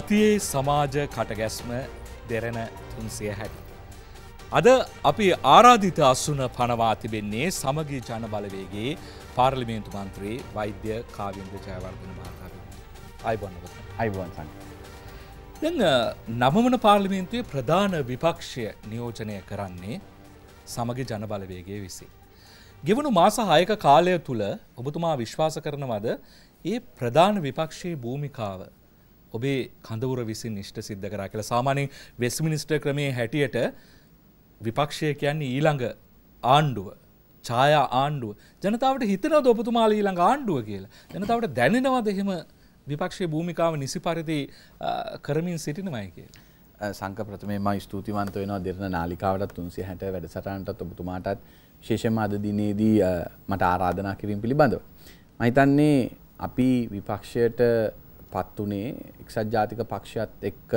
සතියේ සමාජ කටගැස්ම දෙරෙන තුන්සිය හැට. අද අපි ආරාධිත අස්සුන පනවා තිබෙන්නේ සමගී ජන බලවේගේ පාර්ලිමේන්තු මන්ත්‍රී වෛද්‍ය කාවින්ද ජයවර්ධන මහතාව. අයිබොන්න අයිබෝන් සන්. නමමන පාර්ලිමේන්තුවේ ප්‍රධාන විපක්ෂය නියෝජනය කරන්නේ සමග ජන බලවේගේ විසි. ගෙවුණු මාස හයක කාලය තුළ ඔබතුමා විශ්වාස කරනවද ඒ ප්‍රධාන විපක්ෂයේ භූමිකාව ඔබේ කඳවුර විසින් නිෂ්ට සිද්ධ කරා කියලා සාමාන්‍යයෙන් වෙස්මිනිස්ටර් ක්‍රමයේ හැටියට විපක්ෂය කියන්නේ ඊළඟ ආණ්ඩුව ඡායා ආණ්ඩුව ජනතාවට හිතනවද ඔබතුමාලා ඊළඟ ආණ්ඩුව කියලා ජනතාවට දැනෙනවද එහෙම විපක්ෂයේ භූමිකාව නිසි පරිදි කරමින් සිටිනවයි කියලා සංක ප්‍රථමයෙන්ම ස්තුතිවන්ත වෙනවා දෙරණ නාලිකාවටත් 360 වැඩසටහනටත් ඔබතුමාටත් විශේෂයෙන්ම අද දිනේදී මට ආරාධනා කිරීම පිළිබඳව මම හිතන්නේ අපි විපක්ෂයට පත් වනේ එක්සත් ජාතික පක්ෂත් එක්ක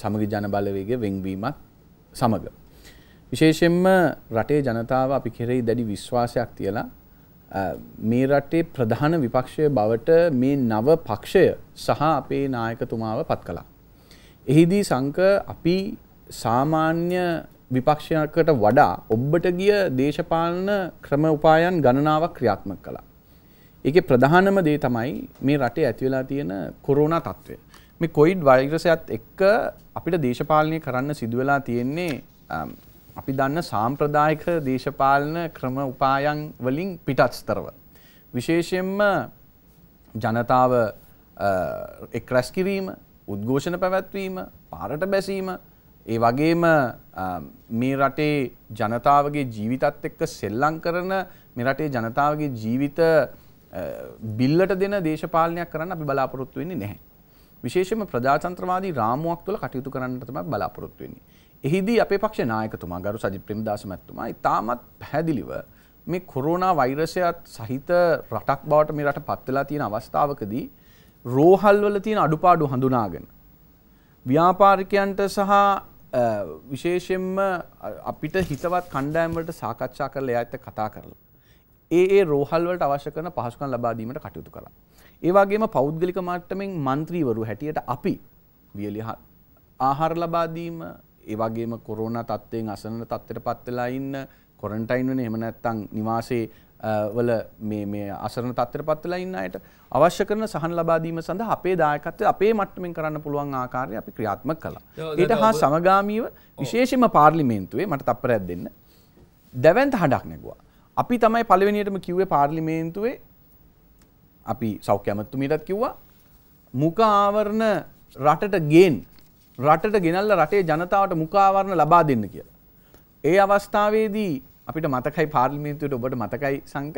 සමග ජනබලවේග වෙංවීමත් සමඟ. විශේෂෙන්ම රටේ ජනතාව අපි කෙරෙහි දැඩි විශ්වාසයක් තියලා මේ රටේ ප්‍රධාන විපක්ෂය බවට මේ නව පක්ෂය සහ අපේ නායකතුමාව පත් කළා. එහිදී සංක අපි සාමාන්‍ය විපක්ෂයකට වඩා ඔබ්බට ගිය දේශපාලන ක්‍රම උපායන් ගණනාවක් ක්‍රියාත්මක කළා. ඒක ප්‍රධානම දේ තමයි මේ රටේ ඇතිවෙලා තියෙන කොරෝනා තත්ත්වය. මේ කොයිඩ් වෛරසයත් එක්ක අපිට දේශපාලනය කරන්න සිදුවෙලා තියෙන්නේ අපි දන්න සාම්ප්‍රදායික දේශපාලන ක්‍රම උපායන් වලින් පිටත්ස්තරව. විශේෂයෙන්ම ජනතාව එක් රැස් කිරීම උද්ඝෝෂණ පැවැත්වීම පාරට බැසීම ඒ වගේම මේ රටේ ජනතාවගේ ජීවිතත් එක්ක සෙල්ලං කරන මේ රටේ ජනතාවගේ ජීවිත බිල්ලට දෙන දේශපාලනයක් කරන්න අපි බලාපොරොත්තු වෙන්නේ නැහැ. විශේෂයෙන්ම ප්‍රජාතන්ත්‍රවාදී රාමුවක් තුළ කටයුතු කරන්න තමයි බලාපොරොත්තු වෙන්නේ. එහිදී අපේ පක්ෂ නායකතුමා ගරු සජිත් ප්‍රේමදාස මැතිතුමා ඉතාමත් පැහැදිලිව මේ කොරෝනා වෛරසයත් සහිත රටක් බවට මේ රට පත් වෙලා තියෙන අවස්ථාවකදී රෝහල් වල තියෙන අඩුපාඩු හඳුනාගෙන ව්‍යාපාරිකයන්ට සහ විශේෂයෙන්ම අපිට හිතවත් කණ්ඩායම් වලට සාකච්ඡා කරලා එයාත් කතා කරලා ඒ රෝහල්වලට අවශ්‍යකන පහසුකන් ලබාදීමට කටයුතු කළ. ඒවාගේම පෞද්ගලික මට්ටමෙන් මන්ත්‍රීවරු හැටියට අපි වියලි ආහාර ලබාදීම ඒවාගේම කොරෝණ තත්වයෙන් අසන තත්වට පත්වෙලා ඉන්න කොරන්ටයින් වන එම නැත්තං නිවාසේ වල මේ අසරන තත්වයට පත්වෙලා ඉන්න අයට අවශ්‍ය කරන සහන් ලබාදීම සඳහා අපේ දායකත්වය අපේ මට්ටමින් කරන්න පුළුවන් ආකාරය අපි ක්‍රියාත්මක කළා. ඊට හා සමගාමීව විශේෂම පාර්ලිමේන්තුවේ මට තප්පරයක් දෙන්න. දැවන්ත හඩක් නැගුවා. අපි තමයි පළවෙනියටම කිව්වේ පාර්ලිමේන්තුවේ අපි සෞඛ්‍ය අමාත්‍යතුමියටත් කිව්වා මුඛ ආවරණ රටට ගේන් රටට ගෙනල්ලා රටේ ජනතාවට මුඛ ආවරණ ලබා දෙන්න කියලා. ඒ අවස්ථාවේදී අපිට මතකයි පාර්ලිමේන්තුවට ඔබට මතකයි සංක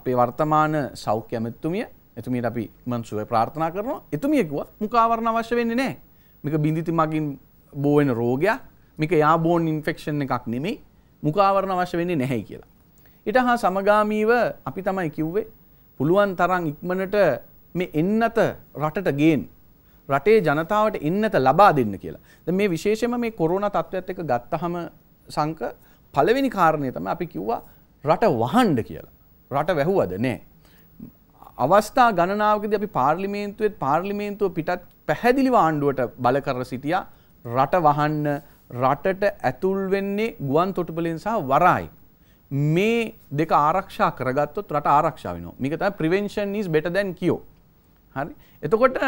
අපේ වර්තමාන සෞඛ්‍ය අමාත්‍යතුමිය එතුමියට අපි මන්සුවේ ප්‍රාර්ථනා කරනවා. එතුමිය කිව්වා මුඛ ආවරණ අවශ්‍ය වෙන්නේ නැහැ. මේක බිඳිති මගින් බෝ වෙන රෝගයක්. මේක යාබෝන් ඉන්ෆෙක්ෂන් එකක් නෙමෙයි. මුඛාවරණ අවශ්‍ය වෙන්නේ නැහැ කියලා. ඊට හා සමගාමීව අපි තමයි කිව්වේ පුළුවන් තරම් ඉක්මනට මේ එන්නත රටට ගේන්න රටේ ජනතාවට එන්නත ලබා දෙන්න කියලා. දැන් මේ විශේෂයෙන්ම මේ කොරෝනා තත්ත්වයත් එක්ක ගත්තහම සංක පළවෙනි කාරණය තමයි අපි කිව්වා රට වහන්න කියලා. රට වැහුවද නෑ. අවස්ථා ගණනාවකදී අපි පාර්ලිමේන්තුවෙත් පාර්ලිමේන්තුව පිටත් පැහැදිලිව ආණ්ඩුවට බල කර සිටියා රට වහන්න රටට ඇතුල් වෙන්නේ ගුවන් තොටුපලින් සහ වරායි. මේ දෙක ආරක්ෂා කරගත්තොත් රට ආරක්ෂා වෙනවා. මේක තමයි prevention is better than cure. හරි. එතකොට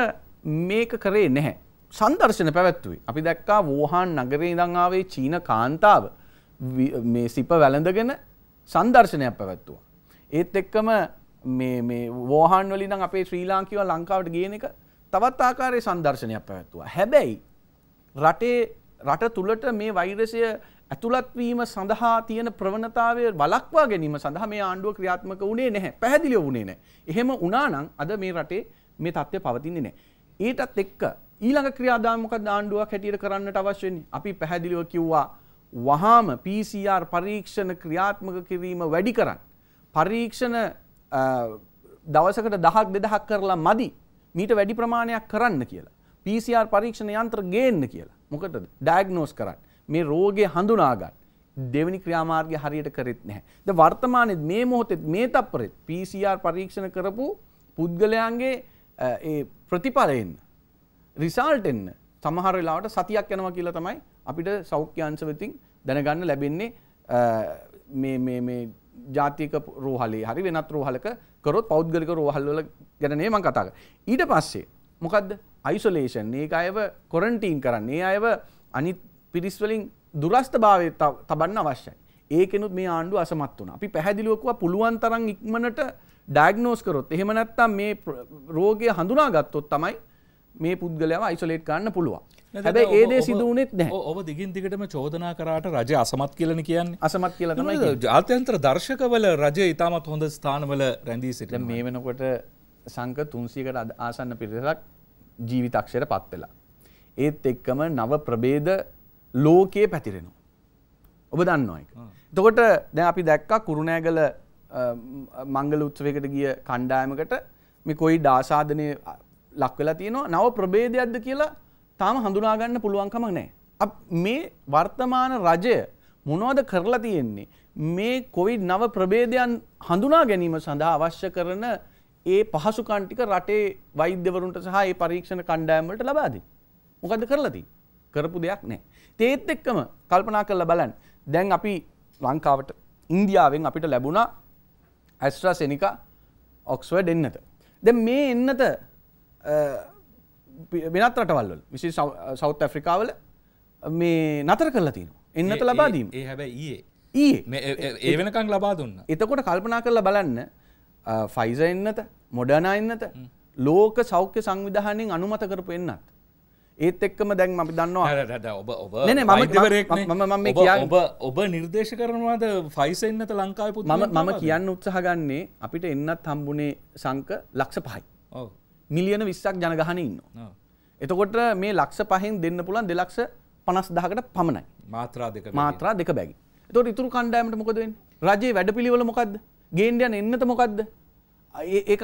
මේක කරේ නැහැ. සංදර්ශන පැවැත්වුවේ. අපි දැක්කා වෝහාන් නගරේ ඉඳන් ආවේ චීන කාන්තාව මේ සිප වැළඳගෙන සංදර්ශනයක් පැවැත්තුවා. ඒත් එක්කම මේ මේ වෝහාන් වලින් නම් අපේ ශ්‍රී ලාංකිකව ලංකාවට ගේන එක තවත් ආකාරයේ සංදර්ශනයක් පැවැත්තුවා. හැබැයි රටේ රට තුළට මේ වෛරසය ඇතුළත්වීම සඳහා තියෙන ප්‍රවණතාවය වලක්වා ගැනීම සඳහා මේ ආණ්ඩුව ක්‍රියාත්මක වුණේ නැහැ පැහැදිලිව වුණේ නැහැ. එහෙම වුණා නම් අද මේ රටේ මේ තත්ත්වය පවතින්නේ නැහැ. ඊටත් එක්ක ඊළඟ ක්‍රියාදාම මොකද ආණ්ඩුවක් හැටියට කරන්නට අවශ්‍ය වෙන්නේ? අපි පැහැදිලිව කිව්වා වහාම PCR පරීක්ෂණ ක්‍රියාත්මක කිරීම වැඩි කරන්න. පරීක්ෂණ දවසකට දහක් දෙදහක් කරලා මදි. මීට වැඩි ප්‍රමාණයක් කරන්න කියලා. PCR පරීක්ෂණ යන්ත්‍ර ගේන්න කියලා. මොකටද ඩයග්නෝස් කරන්න. මේ රෝගය හඳුනාගන්න. දෙවැනි ක්‍රියාමාර්ගය හරියට කරෙත් නැහැ. ද වර්තමානයේ මේ මොහොතේ මේ තප්පරෙත් PCR පරීක්ෂණ කරපු පුද්ගලයන්ගේ ඒ ප්‍රතිඵලයෙන් රිසල්ට් එන්න සමහර වෙලාවට සතියක් යනවා කියලා තමයි අපිට සෞඛ්‍ය අංශ වෙතින් දැනගන්න ලැබෙන්නේ මේ මේ මේ ජාතික රෝහලේ හරි වෙනත් රෝහලක කරොත් පෞද්ගලික රෝහල් වල ගැන නේ මම කතා කරන්නේ. ඊට පස්සේ මොකද්ද අයිසොලේෂන් ඒක අයව කොරන්ටීන් කරන්න ඒ අයව අනි පිරිස්වලින් දුරස්ථ භාවය තබන්න අවශ්‍යයි ඒකනුත් මේ ආණ්ඩු අසමත් වන අපි පැහැදිලුවකුව පුළුවන් තරන් ඉක්මනට ඩෑග්නෝස් කරොත් එහෙම නැත්තම් මේ රෝගය හඳුනා ගත්තොත් තමයි මේ පුද්ගලයාව අයිසොලේට් කරන්න පුළුවන් හැබැ ඒදේ සිදුවනෙත් නැ ඔබ දිගින් දිගටම චෝදනා කරාට රජ අසමත් කියලන කියන්න අසමත් කියල තමයි ජාත්‍යන්ත්‍ර දර්ශකවල රජ ඉතාමත් හොඳ ස්ථානවල රැඳී සිට මේ වෙනකොට සංක තුන්සීකට අද ආසන්න පිරිසක් ජීවිතක්ෂයට පත්වෙලා. ඒත් එක්කම නව ප්‍රබේද ලෝකයේ පැතිරෙනවා. ඔබ දන්න එක. තකොට දැ අපි දැක්කා කුරුණෑගල මංගල උත්සවකට ගිය කණ්ඩායමකට මේ කොයි ඩාසාධනය ලක්වෙලා තියෙනවා නව ප්‍රබේදයක්ද කියලා තාම හඳුනාගන්න පුළුවන්කමක් නෑ. මේ වර්තමාන රජය මොනවද කරලා තියෙන්නේ. මේ කොවිඩ් නව ප්‍රබේදයන් හඳුනා ගැනීම සඳහා අවශ්‍ය කරන ඒ පහසුකන්ටික රටේ වෛද්‍යවරුන්ට සහ ඒ පරීක්ෂණ කණ්ඩෑම්වලට ලබාදී. මොකද කරලති කරපු දෙයක් නෑ. තේත් එක්කම කල්පනා කරලා බලන් දැන් අපි ලංකාවට ඉන්දියාවෙන් අපිට ලැබුණා ඇස්ට්‍රා සෙනික ඔක්ස්වඩ් එන්නට. දැ මේ එන්නත වෙනත් රටවල්ල විසි සෞත් ඇෆ්‍රිකාවල මේ නතර කරලා තියෙන එන්නත ලබාදීම ඒ හැබැ ඒ ඒ වෙනකං ලබා දුන්න එතකොට කල්පනා කරලා බලන්න ෆයිස එන්නත මොඩනා එන්නත ලෝක සෞඛ්‍ය සංවිධානයෙන් අනුමත කරපු එන්නත් ඒත් එක්කම දැන් අපි දන්නවා ඔබ ඔබ ඔබ ඔබ නිර්දේශ කරනවාද ෆයිස එන්නත ලංකාවපු ම මම කියන්න උත්සහ ගන්නේ අපිට එන්නත් හම්බුණේ සංක ලක්ෂ පහයි මිලියන විස්සක් ජනගහන ඉන්න එතකොට මේ ලක්ෂ පහෙන් දෙන්න පුළන් දෙලක්ෂ පනස් දහකට පමණයි මාත්‍රා දෙක මාත්‍රා දෙක බැගි තොට ඉතුරු කණ්ඩෑමට මොකදෙන් රජයේ වැඩ පිළිවල මොකක්ද ගේන්ඩයන් එන්නත මොකක්ද ඒ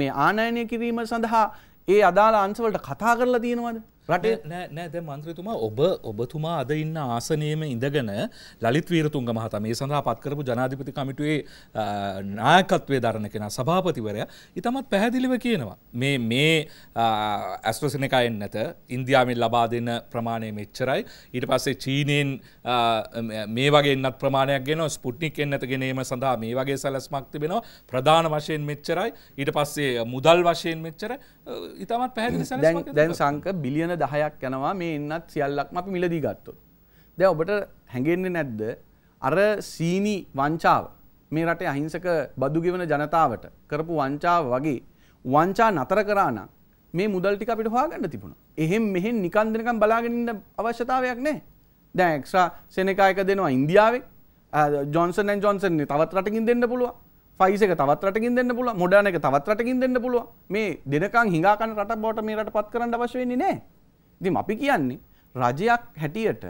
මේ ආනයනය කිරීම සඳහා ඒ අදාලා අන්සවලට කතා කරලා තියෙනවද රට නෑද මන්ත්‍රතුමා ඔබ ඔබතුමා අද ඉන්න ආසනයම ඉඳගෙන ලලිත් වීරතුන්ග මහත මේ සඳහා පත්කරපු ජනාධිපති කමිටුවේ නායකත්වය දරණ කෙන සභාපතිවරය ඉතමත් පැහැදිලිව කියනවා. මේ මේ ඇස්වසනක එන්නත ඉන්දයාමෙන් ලබා දෙන්න ප්‍රමාණය මෙච්චරයි. ඊට පස්සේ චීනයෙන් මේ වගේ එන්නත් ප්‍රමාණයක් ගෙන ස්පුට්නික් එන්නත ගෙනීම සඳහා මේ වගේ සැලස්මක් තිබෙනවා ප්‍රධාන වශයෙන් මෙච්චරයි ඊට පස්සේ මුදල් වශයෙන් මෙච්චර ඉතාමත් පැහැදිලි දැන් සංක බිලියන දහයක් යනවා මේ ඉන්නත් සියල්ලක්ම අපි මිලදී ගත්තොත්. දැන් ඔබට හැඟෙන්නේ නැද්ද අර සීනි වංචාව මේ රටේ අහිංසක බදු ගෙවන ජනතාවට කරපු වංචාව වගේ වංචා නතර කරා නම් මේ මුදල් ටික අපිට හොයාගන්න තිබුණා. එහෙන් මෙහෙන් නිකන් දෙනකම් බලාගෙන ඉන්න අවශ්‍යතාවයක් නැහැ. දැන් එක්ස්ට්‍රා සෙනකා එක දෙනවා ඉන්දියාවේ. ජොන්සන් ඇන් ජොන්සන් තවත් රටකින් දෙන්න පුළුවන්. ෆයිස එක තවත් රටකින් දෙන්න පුළුවන් මොඩර්න එක තවත් රටකින් දෙන්න පුළුවන් මේ දෙනකන් හිඟාකන රට බවට මේ රට පත් කරන්න අවශ්‍ය වෙන්නේ නැහැ ඉතින් අපි කියන්නේ රජයක් හැටියට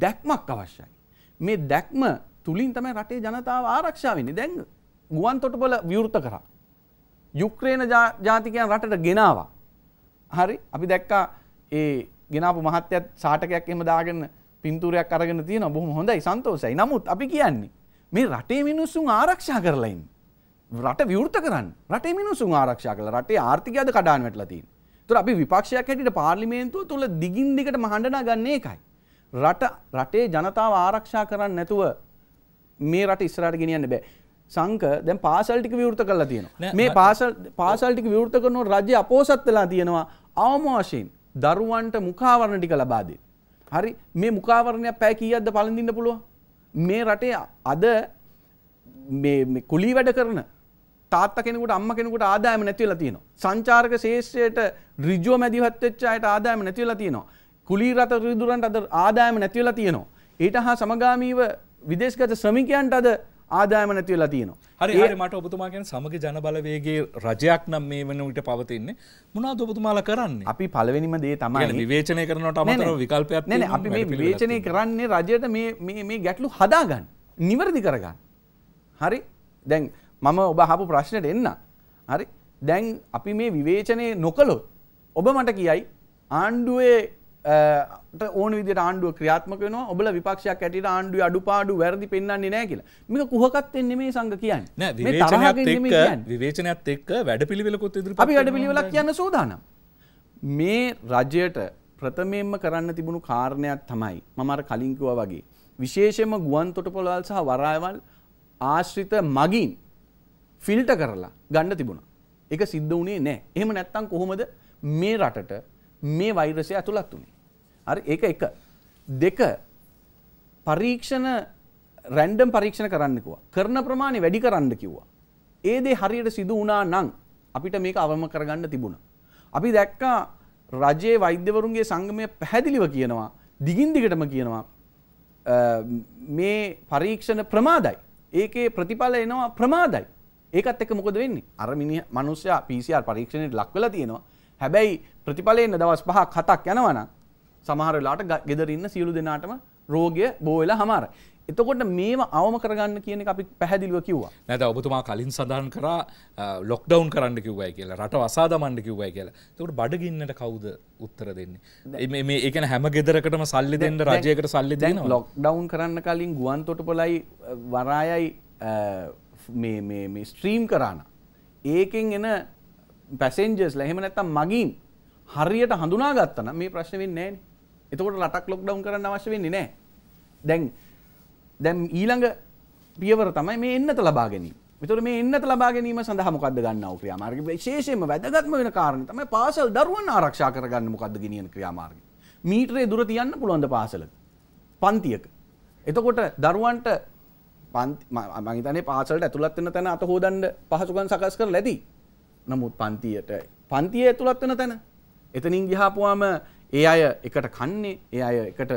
දැක්මක් අවශ්‍යයි. මේ දැක්ම තුලින් තමයි රටේ ජනතාව ආරක්ෂා වෙන්නේ. දැන් ගුවන් තොටුපළ විවෘත කරා. යුක්‍රේන ජාතිකයන් රටට ගෙනාවා. හරි අපි දැක්කා ඒ ගෙනාපු මහත්තයත් සාටකයක් එහෙම දාගෙන පින්තූරයක් අරගෙන තියෙනවා. බොහොම හොඳයි සන්තෝෂයි. නමුත් අපි කියන්නේ මේ රටේ මිනිස්සුන් ආරක්ෂා කරලා ඉන්නේ. රට විවෘත කරන්න. රටේ මිනිස්සුන් ආරක්ෂා කරලා රටේ ආර්ථිකයද කඩාන වැටලා තියෙන්නේ. තොර අපි විපක්ෂයක් හැටියට පාර්ලිමේන්තුව තුළ දිගින් දිගට මහඬනා ගන්න එකයි. රට රටේ ජනතාව ආරක්ෂා කරන්න නැතුව මේ රට ඉස්සරහට ගෙනියන්න බෑ. සංක දැන් පාසල් ටික විවෘත කරලා තියෙනවා. මේ පාසල් පාසල් ටික විවෘත කරනකොට රජය අපෝසත් වෙලා තියෙනවා අවම වශයෙන් දරුවන්ට මුඛාවරණ ටික ලබා දෙන්න. හරි මේ මුඛාවරණය පැය කීයක්ද පළඳින්න පුළුවන්? මේ රටේ අද මේ කුලී වැඩ කරන තාත්තා කෙනෙකුට අම්මා කෙනෙකුට ආදායම නැති වෙලා තියෙනවා. සංචාරක ශේෂ්ත්‍රයට ඍජුව මැදිහත් වෙච්ච අයට ආදායම නැති වෙලා තියෙනවා. කුලී රට රිදුරන්ට අද ආදායම නැති වෙලා තියෙනවා. ඊට හා සමගාමීව විදේශගත ශ්‍රමිකයන්ට අද ආදායම නැති වෙලා තියෙනවා. හරි හරි මට ඔබතුමා කියන්නේ සමග ජනබලවේගයේ රජයක් නම් මේ වෙන විට පවතින්නේ. මොනවද ඔබතුමාලා කරන්නේ? අපි පළවෙනිම දේ තමයි විවේචනය කරනවට අමතරව විකල්පයක් තියෙනවා. අපි මේ විවේචනය කරන්නේ රජයට මේ මේ මේ ගැටලු හදාගන්න. නිවැරදි කරගන්න. හරි? දැන් මම ඔබ හපු ප්‍රශ්නයට එන්න හරි දැන් අපි මේ විවේචනය නොකළොත් ඔබ මට කියයි ආණ්ඩුවේ ඕන විදිට ආණ්ඩුව ක්‍රියාත්මක වෙනවා ඔබල විපක්ෂයක් ඇටියට ආණ්ඩුවේ අඩුපාඩු වැරදි පෙන්වන්නේ නැහැ කියලා. මේක කුහකත් වෙන්නේ මේ සංඝ කියන්නේ. විවේචනයත් එක්ක විවේචනයත් එක්ක වැඩපිළිවෙලකුත් ඉදිරිපත් අපි වැඩපිළිවෙලක් කියන්න සූදානම්. මේ රජයට ප්‍රථමයෙන්ම කරන්න තිබුණු කාරණයක් තමයි මම අර කලින් කිව්වා වගේ විශේෂයෙන්ම ගුවන් තොටුපළවල් සහ වරායවල් ආශ්‍රිත මගින් ෆිල්ට කරලා ගන්න තිබුණ එක සිද්ධ වනේ නෑ එහෙම නැත්තං කොහොමද මේ රටට මේ වෛරසය ඇතුළත් වනේ අර ඒ එක දෙක පරීක්ෂණ රැන්ඩම් පරීක්ෂණ කරන්නකවා කරන ප්‍රමාණය වැඩි කරන්න කිව්වා ඒදේ හරියට සිදු වනා නං අපිට මේක අවම කරගන්න තිබුණ අපි දැක්කා රජයේ වෛද්‍යවරුන්ගේ සංගමය පැහැදිලිව කියනවා දිගින් දිගටම කියනවා මේ පරීක්ෂණ ප්‍රමාදයි ඒකේ ප්‍රතිඵල එනවා ප්‍රමාදයි ඒකත් එක මොකද වෙන්නේ අර මිනි මනුස්සයා PCR පරීක්ෂණයට ලක් වෙලා තියෙනවා හැබැයි ප්‍රතිඵලය එන්න දවස් 5ක් 7ක් යනවනම් සමහර වෙලාවට ගෙදර ඉන්න සියලු දෙනාටම රෝගය බෝ වෙලා හමාරයි එතකොට මේම අවම කරගන්න කියන අපි පැහැදිලිව කිව්වා නැත ඔබතුමා කලින් සඳහන් කරා ලොක්ඩවන් කරන්න කිව්වයි කියලා රට වසා දමන්න කිව්වයි කියලා තකට බඩගින්නට කවුද උත්තර දෙන්නේ මේ එකන හැම ගෙදරකටම සල්ලි දෙන්න රජයකට සල්ලි දෙන්න ලොක්ඩවන් කරන්න කලින් ගුවන් තොට පොලයි වරායයි ස්ට්‍රීම් කරන්න. ඒකෙන් එන පැසෙන්ජස් ලහෙම නැත්තම් මගින් හරියට හඳුනා ගත්තන මේ ප්‍රශ්න වෙන්නේ නෑන එතකොට රටක් ලොක් ඩවන් කරන්න අවශ්‍ය වෙන්නේ නෑ දැන් දැම් ඊළඟ පියවර තමයි මේ එන්නත ලබා ගැනීම විතුර මේ එන්නත ලබා ගැනීම සඳහා මොකක්ද ගන්නව ක්‍රියාමාර්ග විශේෂයෙන්ම වැදගත්ම වෙන කාරණේ තමයි පාසල් දරුවන් ආරක්ෂා කරගන්න මොකද්ද ගෙනියන ක්‍රියාමාර්ගය මීටරේ දුර තියන්න පුළුවන් ද පාසලක පන්තියක එතකොට දරුවන්ට මංහිතනේ පාසලට ඇතුළත් වෙන තැන අත හෝදන්ඩ පහසුකම් සකස් කර ලැති නමුත් පන්තියට පන්තිය ඇතුළත් වෙන තැන එතනින් ගිහාපුවාම ඒ අය එකට කන්නේ ඒ අය එකට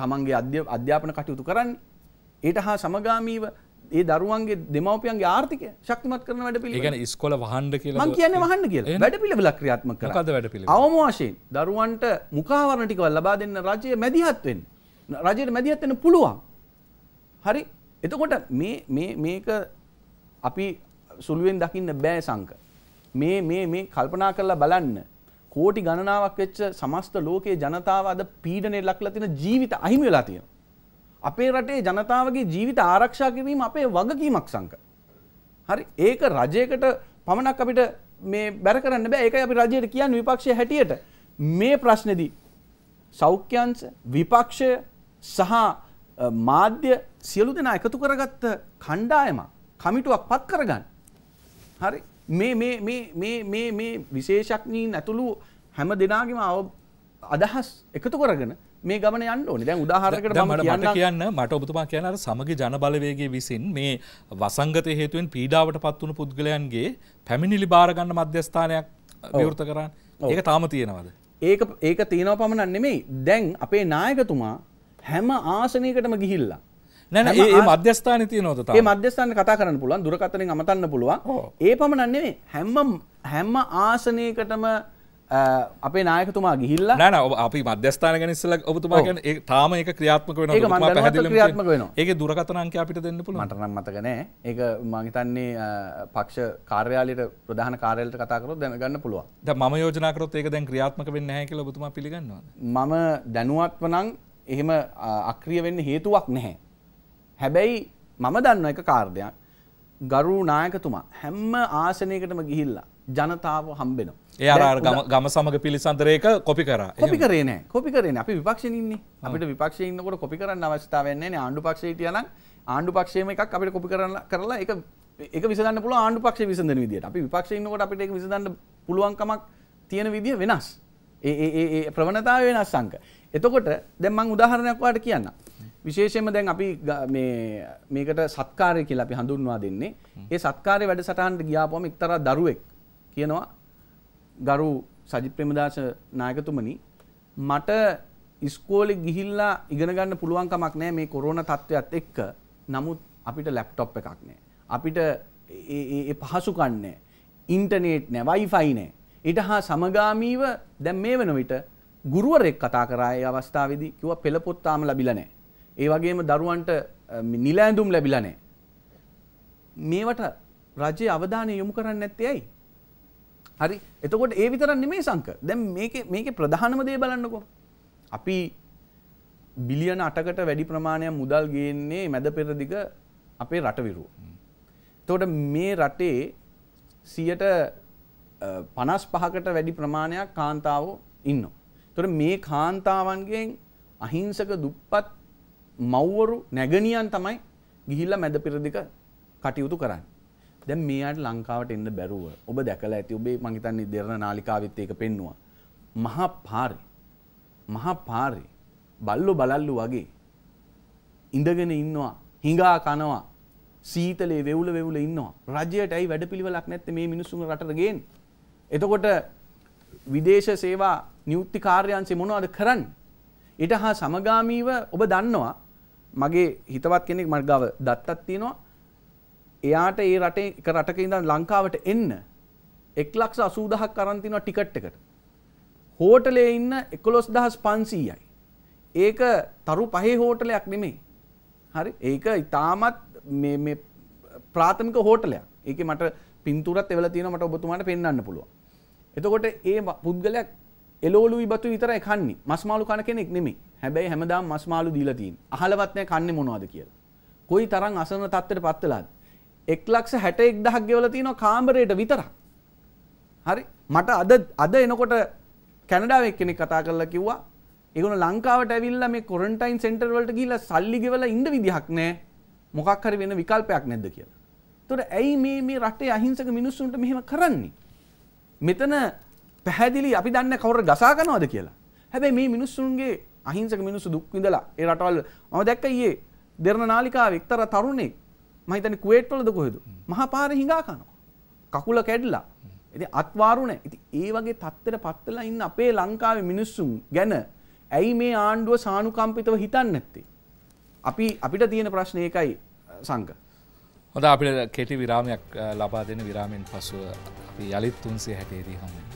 තමන්ගේ අධ්‍යාපන කටයුතු කරන්න ඒට හා සමගාමීව ඒ දරුවන්ගේ දෙමවපියන්ගේ ආර්ථික ශක්තිමත් කරන වැඩ පිළිගෙන ස්කොල වහන්ඩ කියලා කියන වහන්න කියලා වැඩ පිළිවෙල ක්‍රියාත්මක කරලා වැඩ පිළිවෙල අවම වශයෙන් දරුවන්ට මුඛාවරණ ටිකවල් ලබා දෙන්න රජය මැදිහත් වෙන්න රජයට මැදිහත් වෙන්න පුළුවන් හරි එතකොට මේක අපි සුළුවෙන් දකින්න බෑ සංක. මේ මේ මේ කල්පනා කරලා බලන්න කෝටි ගණනාවක් වෙච්ච සමස්ත ලෝකයේ ජනතාව අද පීඩනයට ලක්ලා තියෙන ජීවිත අහිමි වෙලා තියෙනවා. අපේ රටේ ජනතාවගේ ජීවිත ආරක්ෂා කිරීම අපේ වගකීමක් සංක. හරි ඒක රජයකට පමණක් අපිට මේ බැර කරන්න බෑ ඒකයි අපි රජයට කියන්න විපක්ෂය හැටියට මේ ප්‍රශ්නෙදී සෞඛ්‍යංශ විපක්ෂය සහ මාධ්‍ය සියලු දෙනා එකතු කරගත්ත කණ්ඩායමක් කමිටුවක් පත් කරගන්න. හරි මේ මේ මේ මේ මේ මේ විශේෂඥයින් ඇතුළු හැම දෙනාගේම අදහස් එකතු කරගෙන මේ ගමන යන්න ඕනේ. දැන් උදාහරණයකට මම කියන්න කියන්න මට ඔබතුමා කියන අර සමගි ජනබලවේගයේ විසින් මේ වසංගත හේතුවෙන් පීඩාවටපත් වුණු පුද්ගලයන්ගේ පැමිණිලි බාර ගන්න මධ්‍යස්ථානයක් විවෘත කරන්න. ඒක තාම තියෙනවද? ඒක ඒක තියෙනව පමණක් නෙමෙයි. දැන් අපේ නායකතුමා හැම ආසනයකටම ගිහිල්ලා නැන ඒ මධ්‍යස්ථාන තියනොත ඒ මධ්‍යස්ථාන කතා කරන්න පුළුවන් දුරකතනින් අමතන්න පුළුවන් ඒ පමණන්නේ හැම්ම හැම්ම ආසනයකටම අපේ නායකතුමා ගිහිල්ල න අපි මධ්‍යස්ථාන ගැනිස්සල ඔබතුමා ගැන තාම එක ක්‍රියාත්මක වෙන ක්‍රියාත්මක වෙන ඒ දුරකතනංක අපිට දෙන්න පුළ මටනම් මතකනෑ ඒ මහිතන්නේ පක්ෂ කාර්යාලට ප්‍රධාන කාරයට කතාකර දැනගන්න පුළුව ම යෝජනකරොත් ඒක දැන් ක්‍රියාත්මක වෙන්න හැකල ඔබතුමා පිළිගන්නවා මම දැනුවත්වනං එහෙම අක්‍රිය වෙන්න හේතුවක් නැහැ හැබැයි මම දන්න එක කාර්දයක් ගරු නායකතුමා හැම්ම ආසනයකටම ගිහිල්ලා ජනතාව හම්බෙනවා. ඒ අර ගම සමග පිළිසඳරයක කොපි කරා. කොපි කරේ නෑ. කොපි කරේ නෑ. අපි විපක්ෂේ ඉන්නේ. අපිට විපක්ෂේ ඉන්නකොට කොපි කරන්න අවස්ථාවක් නැහැ නේ. ආණ්ඩු පක්ෂේ හිටියා නම් ආණ්ඩු පක්ෂයේම එකක් අපිට කොපි කරලා කරලා ඒක ඒක විසඳන්න පුළුවන් ආණ්ඩු පක්ෂේ විසඳන විදියට. අපි විපක්ෂේ ඉන්නකොට අපිට ඒක විසඳන්න පුළුවන් කමක් තියෙන විදිය වෙනස්. ඒ ඒ ඒ ප්‍රවණතාවය වෙනස් අංක. එතකොට දැන් මම උදාහරණයක් ඔයාලට කියන්නම්. විශේෂයෙන්ම දැන් අපි මේ මේකට සත්කාරය කියලා අපි හඳුන්වා දෙන්නේ. ඒ සත්කාරයේ වැඩසටහනට ගියාපුවම එක්තරා දරුවෙක් කියනවා ගරු සජිත් ප්‍රේමදාස නායකතුමනි මට ඉස්කෝලේ ගිහිල්ලා ඉගෙන ගන්න පුළුවන් කමක් නැහැ මේ කොරෝනා තත්ත්වයත් එක්ක. නමුත් අපිට ලැප්ටොප් එකක් නැහැ. අපිට ඒ ඒ පහසුකම් නැහැ. ඉන්ටර්නෙට් නැහැ, Wi-Fi නැහැ. ඊට හා සමගාමීව දැන් මේ වෙන විට ගුරුවරෙක් කතා කරා ඒ අවස්ථාවේදී කිව්වා පෙළ පොත් තාම ලැබිලා නැහැ. ඒ වගේම දරුවන්ට නිලෑඳුම් ලැබිලා නැහැ. මේවට රජයේ අවධානය යොමු කරන්නේ නැත්තේ ඇයි? හරි. එතකොට ඒ විතරක් නෙමෙයි සංක. දැන් මේකේ මේකේ ප්‍රධානම දේ බලන්නකෝ. අපි බිලියන 8කට වැඩි ප්‍රමාණයක් මුදල් ගේන්නේ මැද පෙරදිග අපේ රට විරුව. එතකොට මේ රටේ 155කට වැඩි ප්‍රමාණයක් කාන්තාවෝ ඉන්නවා. එතකොට මේ කාන්තාවන්ගෙන් අහිංසක දුප්පත් මව්වරු නැගනියන් තමයි ගිහිල්ලා මැද පෙරදිග කටයුතු කරන්න. දැන් මේයාට ලංකාවට එන්න බැරුව ඔබ දැකලා ඇති ඔබේ මං හිතන්නේ දෙරණ නාලිකාවෙත් ඒක පෙන්නවා. මහා පාරේ මහා පාරේ බල්ලෝ බලල්ලු වගේ ඉඳගෙන ඉන්නවා හිඟා කනවා සීතලේ වෙවුල වෙවුල ඉන්නවා රජයට ඇයි වැඩපිළිවෙලක් නැත්තේ මේ මිනිස්සුන් රටට ගේන්නේ එතකොට විදේශ සේවා නියුක්ති කාර්යාංශේ මොනවද කරන්නේ ඊට හා සමගාමීව ඔබ දන්නවා මගේ හිතවත් කෙනෙක් මට ගාව දත්තක් තියෙනවා. එයාට ඒ රටේ එක රටක ඉඳන් ලංකාවට එන්න 180000ක් අරන් තිනවා ටිකට් එකට. හෝටලේ ඉන්න 11500යි. ඒක තරු පහේ හෝටලයක් නෙමෙයි. හරි? ඒක ඊටාමත් මේ මේ ප්‍රාථමික හෝටලයක්. ඒකේ මට පින්තූරත් එවලා තියෙනවා මට ඔබතුමාට පෙන්වන්න පුළුවන්. එතකොට ඒ පුද්ගලයා එලෝලුයි බතු විතරයි කන්නේ. මස් මාළු කන කෙනෙක් නෙමෙයි. හැබැයි හැමදාම මස් මාළු දීලා තියෙන්නේ. අහලවත් නැහැ කන්නේ මොනවද කියලා. කොයි තරම් අසරණ තත්ත්වයට පත් වෙලාද? 161000ක් ගෙවලා තිනවා කාමරේට විතරක්. හරි. මට අද අද එනකොට කැනඩාවේ කෙනෙක් කතා කරලා කිව්වා ඒගොල්ලෝ ලංකාවට ඇවිල්ලා මේ ක්වොරන්ටයින් සෙන්ටර් වලට ගිහිල්ලා සල්ලි ගෙවලා ඉන්න විදිහක් නැහැ. මොකක් හරි වෙන විකල්පයක් නැද්ද කියලා. එතකොට ඇයි මේ මේ රටේ අහිංසක මිනිස්සුන්ට මෙහෙම කරන්නේ? මෙතන පැහැදිලි අපි දන්න කවර ගසා කනවද කියලා. හැබැයි මේ මිනිස්සුන්ගේ අහිංසක මිනිස්සු දුක් විඳලා ඒ රටවල් මම දැක්ක ඊයේ දෙරණ නාලිකාවේ එක්තරා තරුණෙක් මම හිතන්නේ කුවේට් වලද කොහෙද මහා පාරේ හිඟා කනවා. කකුල කැඩිලා. ඉතින් අත්වාරු නැහැ. ඉතින් ඒ වගේ තත්ත්වෙට පත් වෙලා ඉන්න අපේ ලංකාවේ මිනිස්සුන් ගැන ඇයි මේ ආණ්ඩුව සානුකම්පිතව හිතන්නේ නැත්තේ? අපි අපිට තියෙන ප්‍රශ්නේ ඒකයි සංඝ. හොඳ අපිට කෙටි විරාමයක් ලබා දෙන විරාමෙන් පසුව අපි යලිත් 360 දී හමු වෙමු.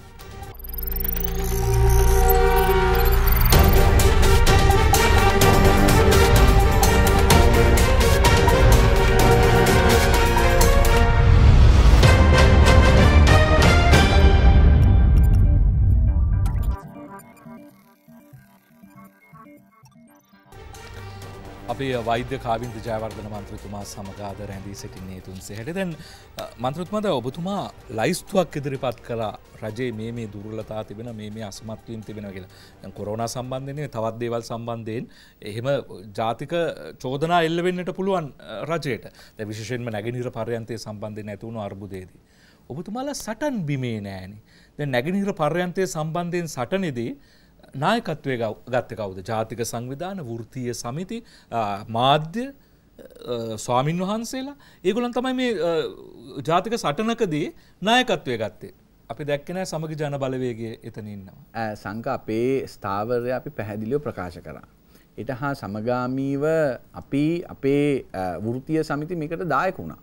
අපේ වෛද්‍ය කාවින්ද ජයවර්ධන මන්ත්‍රතුමා සමගාද රැඳී සිටින්නේ තුන් සෙහට දැන් මන්ත්‍රතුමද ඔබතුමා ලයිස්තුවක් ඉදිරිපත් කලා රජේ මේ මේ දුරලතා තිබෙන මේ මේ අස්මත්වීම් තිබෙන කියලා කොරෝණ සම්බන්ධනය තවත් දේවල් සම්බන්ධයෙන් එහෙම ජාතික චෝදනා එල්ලවෙන්නට පුළුවන් රජයට ද විශෂෙන්ම නැගනිර පර්යන්තය සම්බන්ධය නැතුවුණු අර්බුදේදී. ඔබතුමාලා සටන් බිමේ නෑනි. නැගනිහිර පර්යන්තය සම්බන්ධයෙන් සටනෙදී නායකත්වය ගත්ත කවුද ජාතික සංවිධාන වෘතිය සමිති මාධ්‍ය ස්වාමින් වහන්සේලා ඒගොලන් තමයි මේ ජාතික සටනකදී නායකත්වය ගත්තේ අපි දැක්කෙන සමග ජන බලවේගේ එතන ඉන්නවා සංක අපේ ස්ථාවරය අපි පැහැදිලිව ප්‍රකාශ කරා ඊට හා සමගාමීව අපි අපේ වෘතිය සමිති මේකට දායක වුණා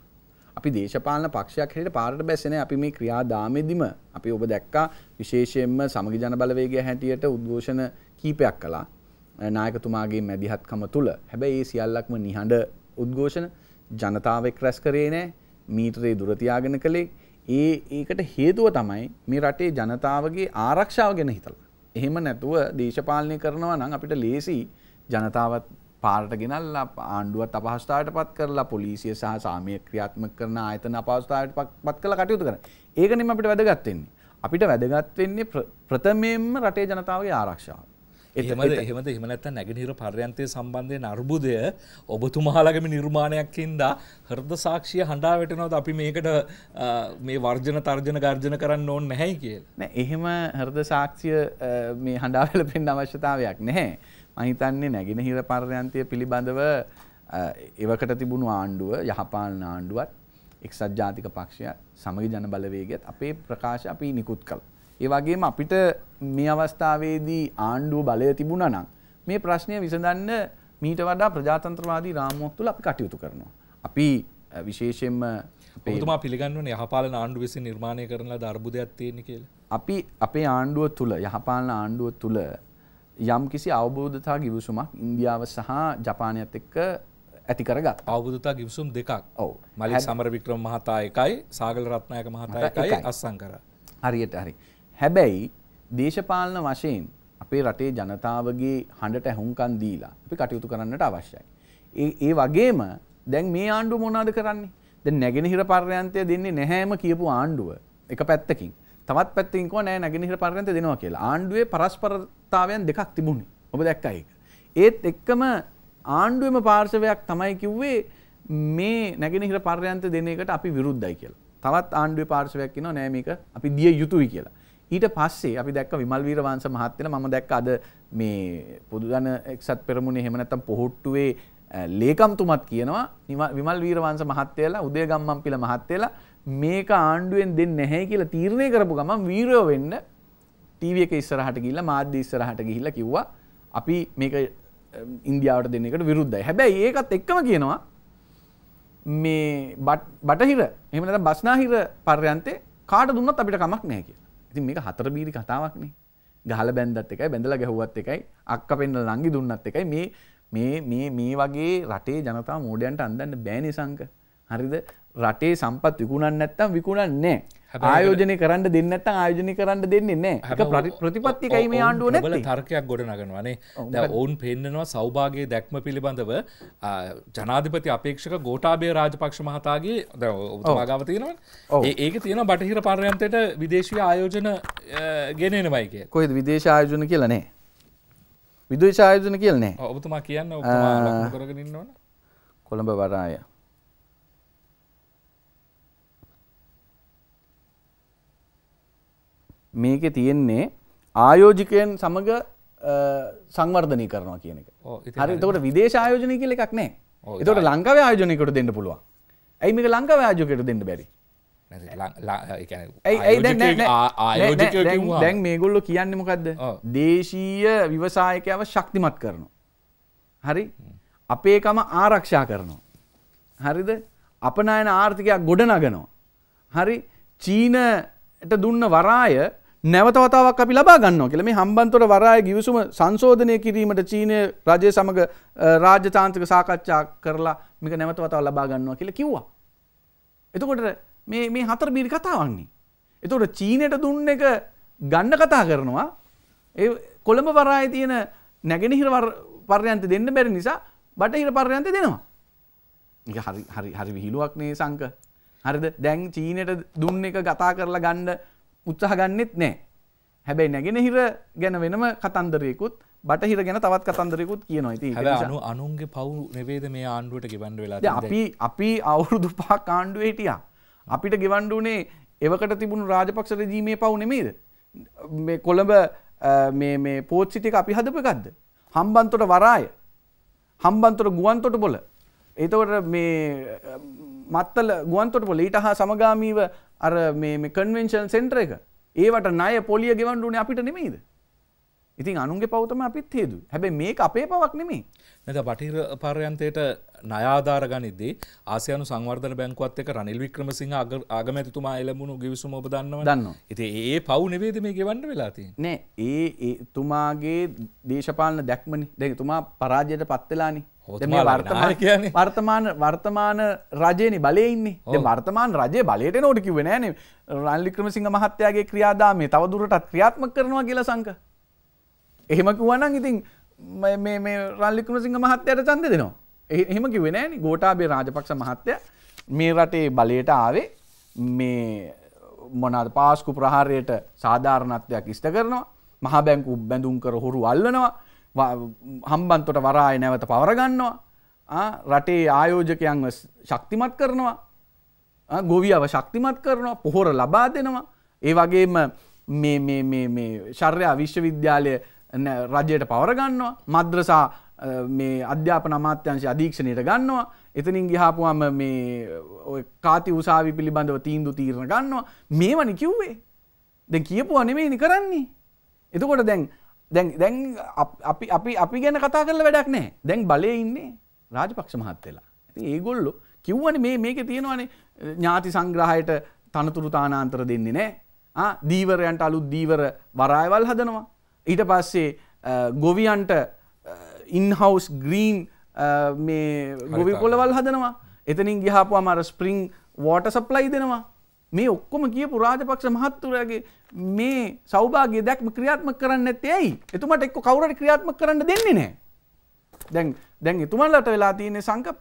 අපි දේශපාලන පක්ෂයක් හැටියට පාරට බැසෙන අපි මේ ක්‍රියාදාමෙදිම අපි ඔබ දැක්කා විශේෂයෙන්ම සමගි ජන බලවේගය හැටියට උද්ඝෝෂණ කීපයක් කළා නායකතුමාගේ මැදිහත්කම තුළ. හැබැයි ඒ සියල්ලක්ම නිහඬ උද්ඝෝෂණ ජනතාව එක් රැස් කරේ නෑ මීටරේ දුර තියාගෙන කළේ. ඒ ඒකට හේතුව තමයි මේ රටේ ජනතාවගේ ආරක්ෂාව ගැන හිතලා. එහෙම නැතුව දේශපාලනය කරනවා නම් අපිට ලේසි ජනතාවත් පාරට ගෙනල්ලා ආණ්ඩුවත් අපහසුතාවයට පත් කරලා පොලිසිය සහ සාමය ක්‍රියාත්මක කරන ආයතන අපහසුතාවයට පත් කරලා කටයුතු කරන. ඒක නෙමෙයි අපිට වැදගත් වෙන්නේ. අපිට වැදගත් වෙන්නේ ප්‍රථමයෙන්ම රටේ ජනතාවගේ ආරක්ෂාව. එහමද එහෙමද එහමනැත්ත නැගනිර පර්යන්තය සම්බන්ධයෙන් අර්බුදය ඔබතුමාලගම නිර්මාණයක්කින්දා හර්ද සාක්ෂය හඬා වැටනොත් අපි මේකට මේ වර්ජන තර්ජන ගර්ජන කරන්න ඕන්න නැහැයි කියල. එහෙම හර්ද සාක්ෂය මේ හඬාවල පෙන් අවශ්‍යතාවයක් නැහැ. මහිතන්නේ නැගෙනහිර පර්යන්තය පිළිබඳව එවකට තිබුණු ආණ්ඩුව යහපාලන ආණ්ඩුවත් එක්සත් ජාතික පක්ෂය සමග ජන බලවේගත් අපේ ප්‍රකාශ අපි නිකුත් කළ. ඒ වගේම අපිට මේ අවස්ථාවේදී ආණ්ඩුව බලය තිබුණ නම් මේ ප්‍රශ්නය විසඳන්න මීට වඩා ප්‍රජාතන්ත්‍රවාදී රාමුවක් තුළ අපි කටයුතු කරනවා. අපි විශේෂයෙන්ම පතුමා පිළිගන්නවන යහපාලන ආණ්ඩුව විසි නිර්මාණය කරලා දර්බුදයක් තියෙන කියලා. අපි අපේ ආණ්ඩුව තුළ යහපාලන ආණ්ඩුව තුළ යම් කිසි අවබෝධතා ගිවිසුමක් ඉන්දියාව සහ ජපානයත් එක්ක ඇති කරගත් අවබෝධතා ගිවිසුම් දෙකක් ඔව මලි සමර වික්‍රම මහතා එකයි සාගල රත්නායක මහතා එකයි අස්සංකර හරියට හරි හැබැයි දේශපාලන වශයෙන් අපේ රටේ ජනතාවගේ හඬට ඇහුම්කන් දීලා අපි කටයුතු කරන්නට අවශ්‍යයි. ඒ ඒ වගේම දැන් මේ ආණ්ඩුව මොනවද කරන්නේ? දැන් නැගෙනහිර පර්යන්තය දෙන්නේ නැහැම කියපු ආණ්ඩුව එක පැත්තකින් තමත් පැත්තිකව නෑ නැගෙනහිර පාර්ගන්ත දෙනවා කියලා ආණ්ඩුවේ පරස්පරතාවයන් දෙකක් තිබුණේ ඔබ දැක්කා ඒක. ඒත් එක්කම ආණ්ඩුවම පාර්ශවයක් තමයි කිව්වේ මේ නැගෙනහිර පර්යන්ත දෙන එකට අපි විරුද්ධයි කියලා. තවත් ආණ්ඩුවේ පාර්ශවයක් කියනවා නෑ මේක අපි දිය යුතුයි කියලා. ඊට පස්සේ අපි දැක්ක විමල් වීරවංශ මහත්මයා මම දැක්ක අද මේ පොදුදන එක්සත් පෙරමුණේ එහෙම නැත්නම් පොහොට්ටුවේ ලේකම්තුමත් කියනවා විමල් වීරවංශ මහත්තයලා උදේගම්මන් පිළ මහත්තයලා මේක ආණ්ඩුවෙන් දෙන්නේ නැහැ කියලා තීරණය කරපු ගමන් වීරයෝ වෙන්න ටීවී එක ඉස්සරහට ගිහිල්ලා මාධ්‍ය ඉස්සරහට ගිහිල්ලා කිව්වා අපි මේක ඉන්දියාවට දෙන එකට විරුද්ධයි. හැබැයි ඒකත් එක්කම කියනවා මේ බටහිර එහෙම නැත්නම් බස්නාහිර පර්යන්තේ කාට දුන්නත් අපිට කමක් නැහැ කියලා. ඉතින් මේක හතර බීරි කතාවක් නේ. ගහලා බැන්දත් එකයි, බැඳලා ගැහුවත් එකයි, අක්ක පෙන්න ලංගි දුන්නත් එකයි මේ මේ මේ මේ වගේ රටේ ජනතා මෝඩයන්ට අන්දන්න බෑනි සංක හරිද රටේ සම්පත් විකුණන්න නැත්තම් විකුණන්න නෑ ආයෝජනය කරන්න දෙන්නට ආයෝජනය කරන්න දෙන්නේ නෑ ප්‍රතිපත්තිකයි මේ ආණ්ඩුව නැ තර්කයක් ගොඩ නගනවනේ ඔවුන් පෙන්න්නනවා සෞභාගේ දැක්ම පිළිබඳව ජනාධිපති අපේක්ෂක ගෝටාබේ රාජපක්ෂ මහතාගේ මගාව තියෙනවා ඒක තියෙන බටහිර පාර්යන්තයට විදේශී ආයෝජන ගෙනෙනවයික කොයිද විදේශ ආයෝජන කියලනේ විදුයි ශායෝජන කියලනේ ඔබතුමා කියන්න කරගන්න ඕන කොළඹ වරාය මේක තියෙන්නේ ආයෝජිකයෙන් සමඟ සංවර්ධනය කරනවා කියන එක හරි තකට විදේශ ආයෝජනය කියල එකක් නෑ එතට ලංකාව ආයෝජනයකට දෙන්න පුළුවන් ඇයි මේක ලංකාව ආයෝජකට දෙන්න බැරි දැන් මේගොල්ලො කියන්න මොකක්ද දේශීය විවසායකව ශක්තිමත් කරනවා හරි අපේකම ආරක්ෂා කරනවා හරිද අපනයන ආර්ථිකයක් ගොඩනගනවා හරි චීනට දුන්න වරාය නැවතවතාවක් අපි ලබා ගන්නවා කියලා මේ හම්බන්තොට වරාය ගිවිසුම සංශෝධනය කිරීමට චීනය රජය සමග රාජ්‍යතාන්ත්‍රික සාකච්ඡා කරලා මේක නැවතවතාව ලබා ගන්නවා කියලා කිව්වා එතකොට මේ මේ හතර බීරි කතාවන්නේ. එතකොට චීනයට දුන්න එක ගන්න කතා කරනවා. ඒ කොළඹ වරායේ තියෙන නැගෙනහිර පර්යන්ත දෙන්න බැරි නිසා බටහිර පර්යන්ත දෙනවා. ඒක හරි හරි හරි විහිළුවක් නේ සංක. හරිද? දැන් චීනයට දුන්න එක කතා කරලා ගන්න උත්සාහ ගන්නෙත් නැහැ. හැබැයි නැගෙනහිර ගැන වෙනම කතන්දරයකුත් බටහිර ගැන තවත් කතන්දරයකුත් කියනවා ඉතින් අනු අනුන්ගේ පවු නෙවේද මේ ආණ්ඩුවට ගෙවන්න වෙලා අපි අපි අවුරුදු පහ ආණ්ඩුවේ හිටියා අපිට ගෙවන්ඩ වනේ එවකට තිබුණු රාජපක්ෂ රජීමේ පවු නෙමේද. කොළඹ පෝච්චිටික අපි හදපකක්ද. හම්බන්තොට වරාය හම්බන්තොට ගුවන්තොට බොල. එතවට මේ මත්තල ගුවන්තොට පොල ඊට හා සමගාමීව අර කන්වෙන්ෂන් සෙන්ට්‍ර එක ඒවට නය පොලිය ගෙවන්ඩුවනේ අපිට නෙමේද. ඉතින් අනුන්ගේ පවතම අපිත් හේතු හැබැ මේක අපේ පවක් නෙමේ නැත බටිර පර්යන්තයට නයාධාර ගනිද්දි ආසියනු සංවර්ධන බැංකුවත් එක රනිල් වික්‍රමසිංහ ආගමැතිතුමා එළඹුණු ගිවිසුම ඔබ දන්නව දන්න ඉති ඒ පව් නෙවේද මේ ගෙවන්න වෙලාති නෑ ඒ තුමාගේ දේශපාලන දැක්මනි දැ තුමා පරාජයට පත්වෙලානි වර්තමාන වර්තමාන රජයනි බලයන්නේ වර්තමාන රජය බලයට නෝටකි වෙනෑන රල්ලික්‍රමසිංහ මහත්තයාගේ ක්‍රියාදාමේ තවදුරටත් ක්‍රියාත්ම කරනවා කියල සංක එහෙම කිව්වනම් ඉතින් මේ මේ රන්ලි කුණසිංහ මහත්තයාට ඡන්දෙ දෙනවා. එහෙම කිව්වේ නෑනේ. ගෝඨාභය රාජපක්ෂ මහත්තයා මේ රටේ බලයට ආවේ මේ මොනවාද පාස්කු ප්‍රහාරයට සාධාරණත්වයක් ඉෂ්ට කරනවා. මහා බැංකු බැඳුම් කර හොරු අල්ලනවා. හම්බන්තොට වරාය නැවත පවර ගන්නවා. රටේ ආයෝජකයන්ව ශක්තිමත් කරනවා. ගොවියව ශක්තිමත් කරනවා. පොහොර ලබා දෙනවා. ඒ වගේම මේ මේ මේ මේ ශර්යා විශ්වවිද්‍යාලය රජයට පවරගන්නවා මද්‍රසා මේ අධ්‍යාපන අමාත්‍යංශය අධීක්ෂණයට ගන්නවා එතනින් ගිහාපුුවම මේ කාති උසාවි පිළිබඳව තීන්දු තීරණ ගන්නවා මේවනි කිව්වේ දැ කියපු අනෙමේනි කරන්නේ එතකොට දැන් දැන් දැන් අපි අපි අපි ගැන කතා කරල වැඩක් නෑ දැන් බලය ඉන්නේ රාජපක්ෂ මහත් වෙලා ඇති ඒගොල්ලො කිව්වන මේ මේක තියෙනවානේ ඥාති සංග්‍රහයට තනතුරු තානාන්තර දෙන්නේ නෑ දීවරයන්ට අලුත් දීවර වරායවල් හදනවා ඊට පස්සේ ගොවියන්ට ඉන්හවස් ග්‍රීන් මේ ගොවි පොළවල් හදනවා එතනින් ගිහාපු අමර ස්පරිං වෝට සප්ලයි දෙනවා මේ ඔක්කොම කිය පුරාජපක්ෂ මහත්තුරගේ මේ සෞභාගේ දැක්ම ක්‍රියාත්ම කරන්න ඇතැයි එතුමට එක්ක කවුරට ක්‍රියාත්ම කරන්න දෙන්නේ නෑ දැන් දැන් එතුමන්ලට වෙලා තියන්නේ සංක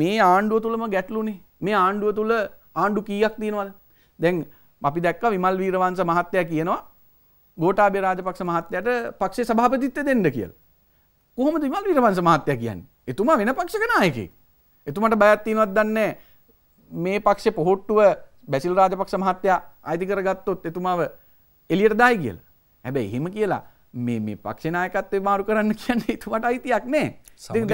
මේ ආණ්ඩුව තුළම ගැටලුනේ මේ ආණ්ඩුව තුළ ආණ්ඩු කීයක් තියෙනවද දැන් අපි දැක්ක විමල් වීරවංස මහත්තය කියනවා ගෝටාබේ රාජපක්ෂ මහත්තයට පක්ෂේ සභාපතිත්ව දෙන්න කියලා. කොහොමද විමල් වීරවංශ මහත්තයා කියන්නේ? එතුමා වෙන පක්ෂක නායකයෙක්. එතුමාට බයක් තියෙනවද දන්නේ මේ පක්ෂේ පොහොට්ටුව බැසිල් රාජපක්ෂ මහත්තයා අයිති කරගත්තොත් එතුමාව එළියට දායි කියලා. හැබැයි එහෙම කියලා මේ මේ පක්ෂ නායකත්වය මාරු කරන්න කියන්නේ එතුමාට අයිතියක් නැහැ.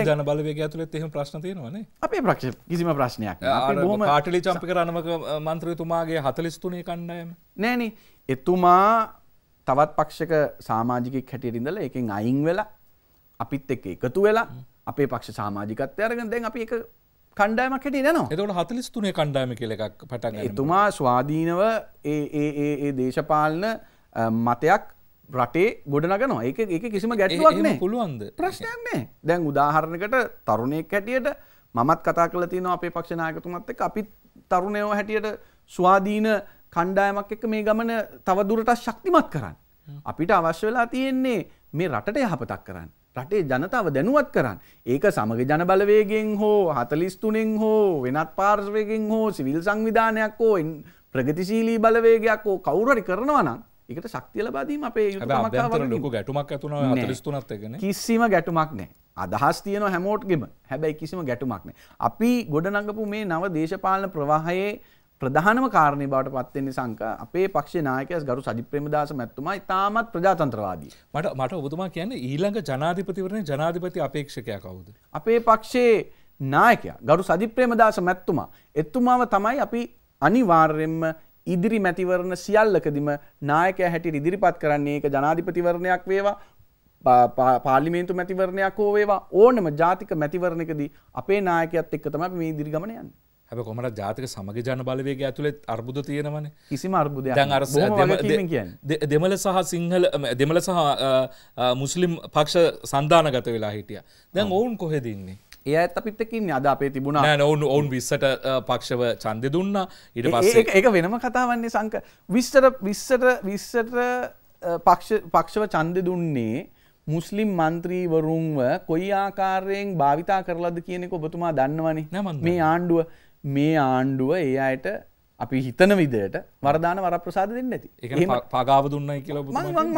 ජන බලවේග ඇතුළත් එහෙම ප්‍රශ්න තියෙනවනේ අපේ ප්‍රක්ෂ කිසිම ප්‍රශ්නයක් බොහම කාටලි චම්පික රණමක මන්ත්‍රයතුමාගේ හතලිස්තුනේ කණ්ඩායම නෑනේ එතුමා තවත් පක්ෂක සාමාජිකෙක් හැටියට ඉඳලා ඒකෙන් අයින් වෙලා අපිත් එක්ක එකතු වෙලා අපේ පක්ෂ සාමාජිකත්වය අරගෙන දැන් අපි ඒක කණ්ඩායමක් හැටියට යනවා. එතකොට 43 කණ්ඩායම කියලා එකක් පටන් ගන්නවා. එතුමා ස්වාධීනව ඒ ඒ ඒ ඒ දේශපාලන මතයක් රටේ ගොඩනගනවා. ඒක ඒක කිසිම ගැටලුවක් නෑ. පුළුවන්ද? ප්‍රශ්නයක් නෑ. දැන් උදාහරණයකට තරුණයෙක් හැටියට මමත් කතා කරලා තියෙනවා අපේ පක්ෂ නායකතුමත් එක්ක අපි තරුණයෝ හැටියට ස්වාධීන කණ්ඩායමක් එක්ක මේ ගමන තවදුරටත් ශක්තිමත් කරන්න. අපිට අවශ්‍ය වෙලා තියෙන්නේ මේ රටට යහපතක් කරන්න. රටේ ජනතාව දැනුවත් කරන්න. ඒක සමග ජනබලවේගෙන් හෝ හතලිස්තුනෙන් හෝ වෙනත් පාර්ශවයකින් හෝ සිවිල් සංවිධානයක් හෝ ප්‍රගතිශීලී බලවේගයක් හෝ කවුරරි කරනවා නම් ඒකට ශක්තිය ලබා දීම අපේ ලොකු ගැටුමක් ඇතුණා 43ත් එකනේ. කිසිම ගැටුමක් නැහැ. අදහස් තියෙන හැමෝට්ගෙම. හැබැයි කිසිම ගැටුමක් නැහැ. අපි ගොඩනඟපු මේ නව දේශපාලන ප්‍රවාහයේ ප්‍රධානම කාරණය බවට පත්වෙන්නේ සංක අපේ පක්ෂ නායකයස් ගරු සජි ප්‍රමදාස මැත්තුමා ඉතාමත් ප්‍රජාතන්ත්‍රවාදී මට මට ඔබතුමා කියන්න ඊළඟ ජනාධිපතිවරණ ජනාධිපති අපේක්ෂකයා කවුද. අපේ පක්ෂයේ නායකයා ගරු සජි ප්‍රේමදාස මැත්තුමා එත්තුමාව තමයි අපි අනිවාර්යෙන්ම ඉදිරි මැතිවරණ සියල්ලකදිම නායකය හැටි ඉදිරිපත් කරන්නේ එක ජනාධිපතිවරණයක් වේවා පාලිමේන්තු මැතිවරණයක් හෝ වේවා ඕනම ජාතික මැතිවරණකදී අපේ නායකයත් එක්ක තමයි මේ ඉදිරිගමන යන්නේ. හැබ කොමට ජාතක සමග ජන බලවේගේ ඇතුළෙත් අර්බුද තියෙනවන කිසිම අර්බුද දෙමල සහ සිංහල දෙමල සහ මුස්ලිම් පක්ෂ සන්ධානගත වෙලා හිටිය දැන් ඔවුන් කොහෙදන්නේ ඒ ඇත් අපිත්තකින් අද අපේ තිබුණ ඔවුන් ඔවුන් විස්සට පක්ෂව චන්දය දුන්න ඉට පස්සේ එක වෙනම කතාවන්නේ සංක විස්තර විස්සට විස්සට පක්ෂව චන්ද දුන්නේ මුස්ලිම් මන්ත්‍රීවරුන්ව කොයි ආකාරයෙන් භාවිතා කරලද කියනෙක ඔබතුමා දන්නවනේ මේ ආණ්ඩුව මේ ආණ්ඩුව ඒ අයට අපි හිතන විදට වරදාන වර ප්‍රසාද දෙන්න ඇති ඒ පගාව දුන්න කියල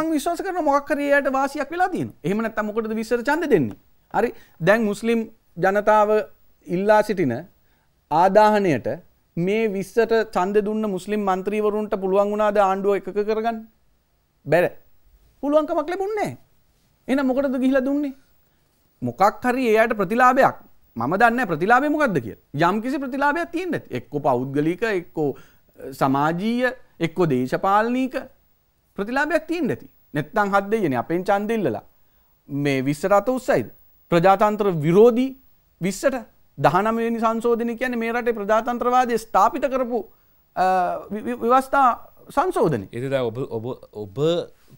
මං විශවාස කරන මොක්කරයට වාසියක් වෙලා තියෙන එහමනත් මොකටද විසර චන්ද දෙන්නේ හරි දැන් මුස්ලිම් ජනතාව ඉල්ලා සිටින ආදාහනයට මේ විස්සට චන්ද දුන්න මුස්ලිම් මන්ත්‍රීවරුන්ට පුළුවන් වුණාද ආණ්ඩුව එක කරගන්න බැර පුළුවන්කමක් ලැබුන්නේ එන මොකටද ගිහිලා දුන්නේ මොකක් හරි එයට ප්‍රතිලාභයක් මම දන්න ප්‍රතිලාබය මොකක්ද කිය යම් කිසි ප්‍රතිලාබයක් තියෙන්ට එක්කො පෞද්ගලික එක්කෝ සමාජීය එක්කෝ දේශපාලනීක ප්‍රතිලාබයක් තියෙන් ඇති නැත්තං හද දෙයන අපෙන් චන්දල්ලලා මේ විස්සරත උත්සයිද ප්‍රජාතන්ත්‍ර විරෝධී විස්සට දහනමනි සංශෝධන කියන මේ රටේ ප්‍රජාතන්ත්‍රවාදය ස්ථාපිත කරපු ව්‍යවස්ථා සංශෝධන එද ඔබ ඔබ ඔබ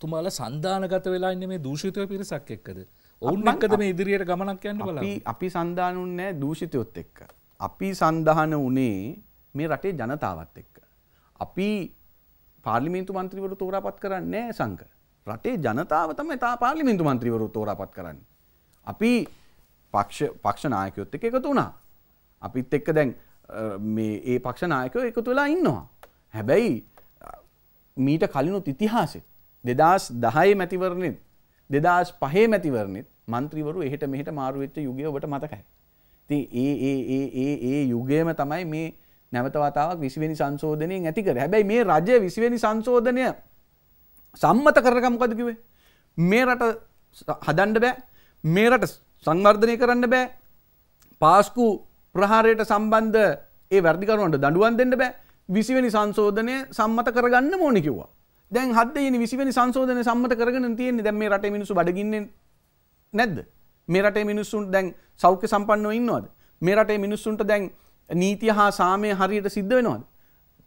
තුමාල සන්ධානගත වෙලා ඉන්න මේ දූෂිතව පිරිසක් එක්කද ඔවුන් එක්කද මේ ඉදිරියට ගමනක් යන්න බල අපි සන්ධානුන් නෑ දූෂිතයොත් එක්ක. අපි සන්ධාන වනේ මේ රටේ ජනතාවත් එක්ක. අපි පාර්ලිමින්තු මන්ත්‍රීවරු තෝරාපත් කරන්නේ සංක. රටේ ජනතාව තමයි තා පාර්ලිමින්තු මන්ත්‍රීවරු තෝරාපත් කරන්න. අපි පක්ෂ පක්ෂ නායකයොත් එක එකතු වුණා. අපිත් එක්ක දැන් මේ ඒ පක්ෂ නායකයෝ එකතු වෙලා ඉන්නවා. හැබැයි මීට කලිනුත් ඉතිහාසෙත් දෙදස් දහයේ මැතිවරණෙත් දෙදස් පහේ මැතිවරණත් මන්ත්‍රීවරු එහට මෙහට මාරුවවෙච්ච යුගය ඔබට මතකයි. ති ඒ යුගයම තමයි මේ නැවතවතාවක් විසිවෙනි සංශෝධනයෙන් ඇතිකර හැබැයි මේ රජය විසිවෙනි සංශෝධනය සම්මත කරකමකදකිවේ. මේ රට හදන්ඩ බෑ මේ රට සංවර්ධනය කරන්න බෑ පාස්කු ප්‍රහාරයට සම්බන්ධ ඒ වැරදිකරුවන්ට දඩුවන් දෙන්න බෑ විසිවෙනි සංශෝධනය සම්මත කරගන්න මෝනිකිව්වා. දැන් හදදයන විසිවනි සංසෝධන සම්මත කරගෙන තියෙන්නේ දැන් මේ රටේ මිනිස්සු බඩගින්නේ නැද්ද මේ රටේ මිනිස්සුන් දැන් සෞඛ්‍ය සම්පන්නව ඉන්නවද මේ රටේ මිනිස්සුන්ට දැන් නීතිය හා සාමය හරියට සිද්ධ වෙනවද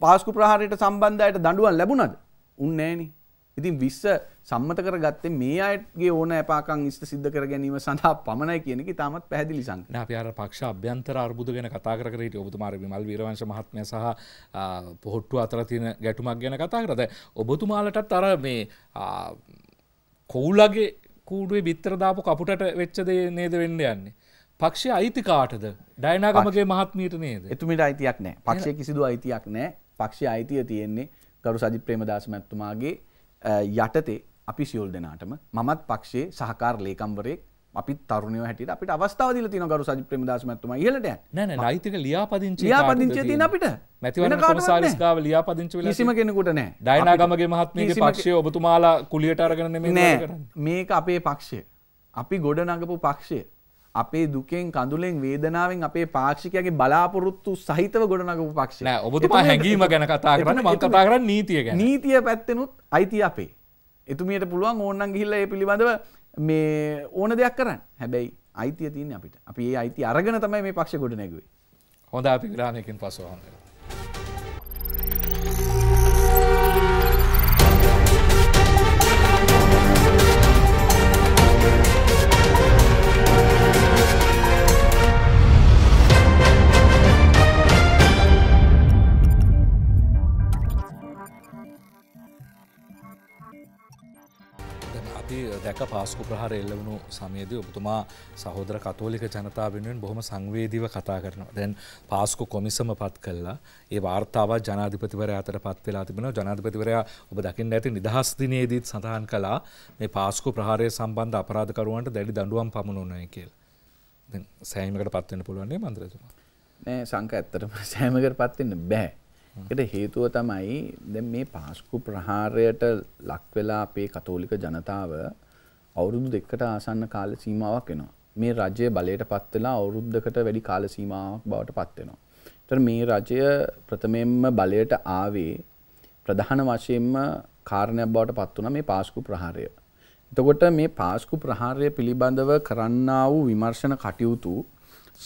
පාස්කු ප්‍රහාරයට සම්බන්ධයට දඬුවම් ලැබුණද උන්නේ නැහෙනේ ඉතින් විස්ස සම්මත කර ගත්තේ මේ අයගේ ඕන ඇපාකං ඉස්ට සිද්ධ කර ගැනීම සඳහා පමණයි කියනෙක තාමත් පැදිලි සං අපයාර පක්ෂ අභ්‍යන්තර අර්බුද ගැන කතාකරට ඔබතුමාර මල් වීරවංශ මහත්මය සහ පොහොට්ටු අතර තියෙන ගැටුමක් ගැන කතා කරද ඔබතුමාලටත් අර මේ කවුලගේ කූඩුවේ බිත්තරදාපු කපුටට වෙච්චදේ නේද වෙන්න යන්නේ. පක්ෂය අයිති කාටද ඩයිනාගමගේ මහත්මීට නේද එතුමිට අයිතියක් නෑ පක්ෂය කිසිදු අයිතියක් නෑ පක්ෂය අයිතිය තියෙන්නේ කරු සජි ප්‍රේමදාස මැත්තුමාගේ යටතේ අපි සියල් දෙනාටම මමත් පක්ෂයේ සහකාර ලේකම්වරයෙක් අපි තරුණය හැට අපිට අවස්ථාව දිල තින ගරු සජි ප්‍රමදශමත්තුම ඉහලට නැන නයිතික ලියාපදිංචි ලියාපදිංචිය තින අපිට මැතිවන කොමසාරිස්කාව ලියාපදිංචි කිසිම කෙනෙකුට නෑ ඩයිනාගමගේ මහත්මගේ පක්ෂය ඔබතුමාලා කුලියට අරගන නෑ මේක අපේ පක්ෂය අපි ගොඩ නගපු පක්ෂය අපේ දුකෙන් කඳුලෙන් වේදනාවෙන් අපේ පාක්ෂිකයාගේ බලාපොරොත්තු සහිතව ගොඩනගපු පක්ෂ නෑ ඔබතුමා හැඟීම ගැන කතා කරන්න මම කතා කරන්නේ නීතිය ගැන නීතිය පැත්තෙනුත් අයිති අපේ එතුමියට පුළුවන් ඕන්නම් ගිහිල්ලා ඒ පිළිබඳව මේ ඕන දෙයක් කරන්න හැබැයි අයිතිය තියෙන අපිට අපි ඒ අයිති අරගෙන තමයි මේ පක්ෂ ගොඩ නැගුවේ හොඳ අපි ග්‍රාණයකින් පසුව හොඳ අපි දැක පාසුකු ප්‍රහාර එල්ලවුණු සමයේදී ඔබතුමා සහෝදර කතෝලික ජනතාව වෙනුවෙන් බොහොම සංවේදීව කතා කරනවා. දැන් පාස්කු කොමිසම පත් කළා. ඒ වාර්තාව ජනාධිපතිවරයා අතට පත් වෙලා තිබෙනවා. ජනාධිපතිවරයා ඔබ දකින්න ඇති නිදහස් දිනේදීත් සඳහන් කළා මේ පාස්කු ප්‍රහාරය සම්බන්ධ අපරාධකරුවන්ට දැඩි දඬුවම් පමුණුනයි කියලා. දැන් සෑහීමකට පත් වෙන්න පුළුවන් නේ මන්ත්‍රතුමා. නෑ සංක ඇත්තටම සෑහීමකට පත් වෙන්න බෑ. එට හේතුව තමයි දැ මේ පාස්කු ප්‍රහාරයට ලක්වෙලා අපේ කතෝලික ජනතාව අවුරුදු දෙකට ආසන්න කාල සීමාවක් එනවා. මේ රජය බලයට පත්වෙලා අවුරුද්ධකට වැඩි කාල සීමාවක් බවට පත්වෙනවා. ට මේ රජය ප්‍රථමෙන්ම බලයට ආවේ ප්‍රධාන වශයෙන්ම කාරණයක් බවට පත් වන මේ පාස්කු ප්‍රහාරය. එතකොට මේ පාස්කු ප්‍රහාරය පිළිබඳව කරන්නා වූ විමර්ශන කටයුතු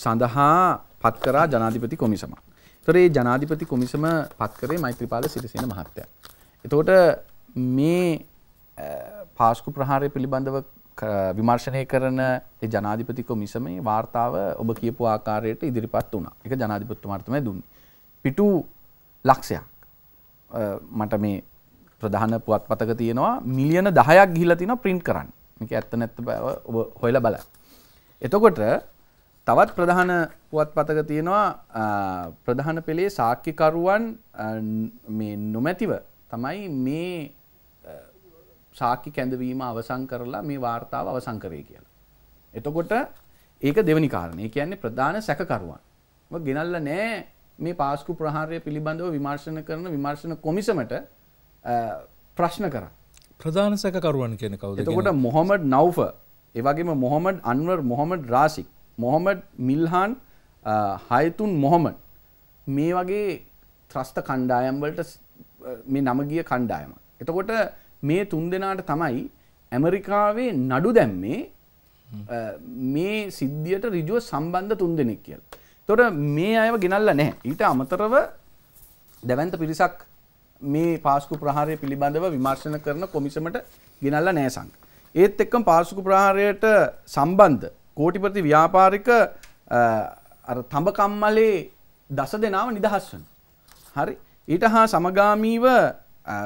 සඳහා පත්කරා ජනාධිපති කොමිසමක්. තරේ ජනාධිපති කොමිසම පත්කරේ මෛත්‍රපාල සිරිසෙන මහත්තය. එතකොට මේ පාස්කු ප්‍රහාරය පිළිබඳව විමර්ශනය කරන ජනාධිපති කොමිසමේ වාර්තාව ඔබ කියපු ආකාරයට ඉදිරිපත් වුණා එක ජනාධිපත්තුමාර්තමය දුන්න. පිටු ලක්ෂයක් මට මේ ප්‍රධාන පුවත් පතක තියෙනවා මිලියන දහයක් ගිහිල තින ප්‍රින්ට් කරන්න එක ඇත්ත නැත්ත බව ඔබ හොයල බල. එතකොට තවත් ප්‍රධාන පුවත්පතක තියෙනවා ප්‍රධාන පෙළේ සාක්කිකරුවන් මේ නොමැතිව තමයි මේ සාක්කි කැඳවීම අවසන් කරලා මේ වාර්තාව අවසන් කරේ කියලා. එතකොට ඒක දෙවනි කාරණේ. කියන්නේ ප්‍රධාන සැකකරුවන්. ගෙනල්ලා නැහැ මේ පාස්කු ප්‍රහාරය පිළිබඳව විමර්ශන කරන විමර්ශන කොමිසමට ප්‍රශ්න කරා. ප්‍රධාන සැකකරුවන් කියන්නේ කවුද? එතකොට මොහමඩ් නවුෆර්, ඒ වගේම මොහමඩ් අන්වර් මොහමඩ් රාසික් මොහොමඩ් මිල්හන් හයතුන් මොහොමඩ් මේ වගේ ත්‍රස්ත කණ්ඩායම්වලට මේ නමගිය කණ්ඩායම. එතකොට මේ තුන් දෙනාට තමයි ඇමරිකාවේ නඩු දැම්මේ මේ සිද්ධියට රිජුව සම්බන්ධ තුන් දෙනෙක් කියල්. තොට මේ අයව ගෙනල්ල නෑ ඊට අමතරව දැවන්ත පිරිසක් මේ පාස්කු ප්‍රහාරය පිළිබඳව විමර්ශන කරන කොමිසමට ගෙනල්ල නෑසං. ඒත් එක්කම් පාසුකු ප්‍රහාරයට සම්බන්ධ කෝටිපති ව්‍යාපාරික තඹකම්මලේ දස දෙනාව නිදහස් වන. හරි ඊට හා සමගාමීව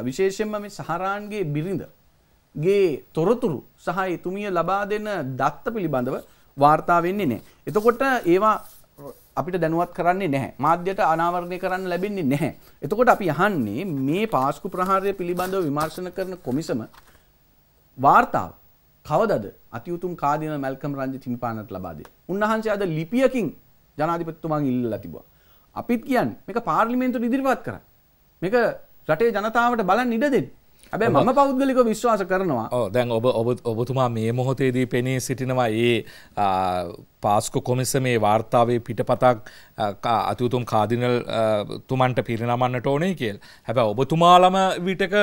විශේෂෙන්ම මේ සහරාන්ගේ බිරිඳගේ තොරතුරු සහ එතුමිය ලබා දෙන දත්ත පිළිබඳව වාර්තා වෙන්නේ නෑ. එතකොට ඒවා අපිට දැනුවත් කරන්නේ නැහැ මාධ්‍යයට අනාවරණය කරන්න ලැබෙන්නේ නැහැ. එතකොට අපි අහන්නේ මේ පාස්කු ප්‍රහාරය පිළිබඳව විමර්ශන කරන කොමිසම වාර්තාව කවදද අතියුතුම් කාදීන මැල්කම් රංජ තිමිපාණට ලබාදේ. උන්වහන්සේ අද ලිපියකින් ජනාධිපතිතුමාන් ඉල්ලලා තිබුවා. අපිත් කියන්නේ මේක පාර්ලිමේන්තුවට ඉදිරිපත් කරන්න. මේක රටේ ජනතාවට බලන් ඉඩ දෙන්න. ඇබේ මම පෞද්ගලික විශ්වාස කරනවා දැන් ඔබ ඔබ ඔබතුමා මේ මොහොතේදී පෙනී සිටිනවා ඒ පාස්කු කොමිස මේ වාර්තාවේ පිටපතක් අතිවතුම් කාදිනල් තුමන්ට පිරිනමන්නට ඕනේ කියල් හැබ ඔබතුමාලම විටක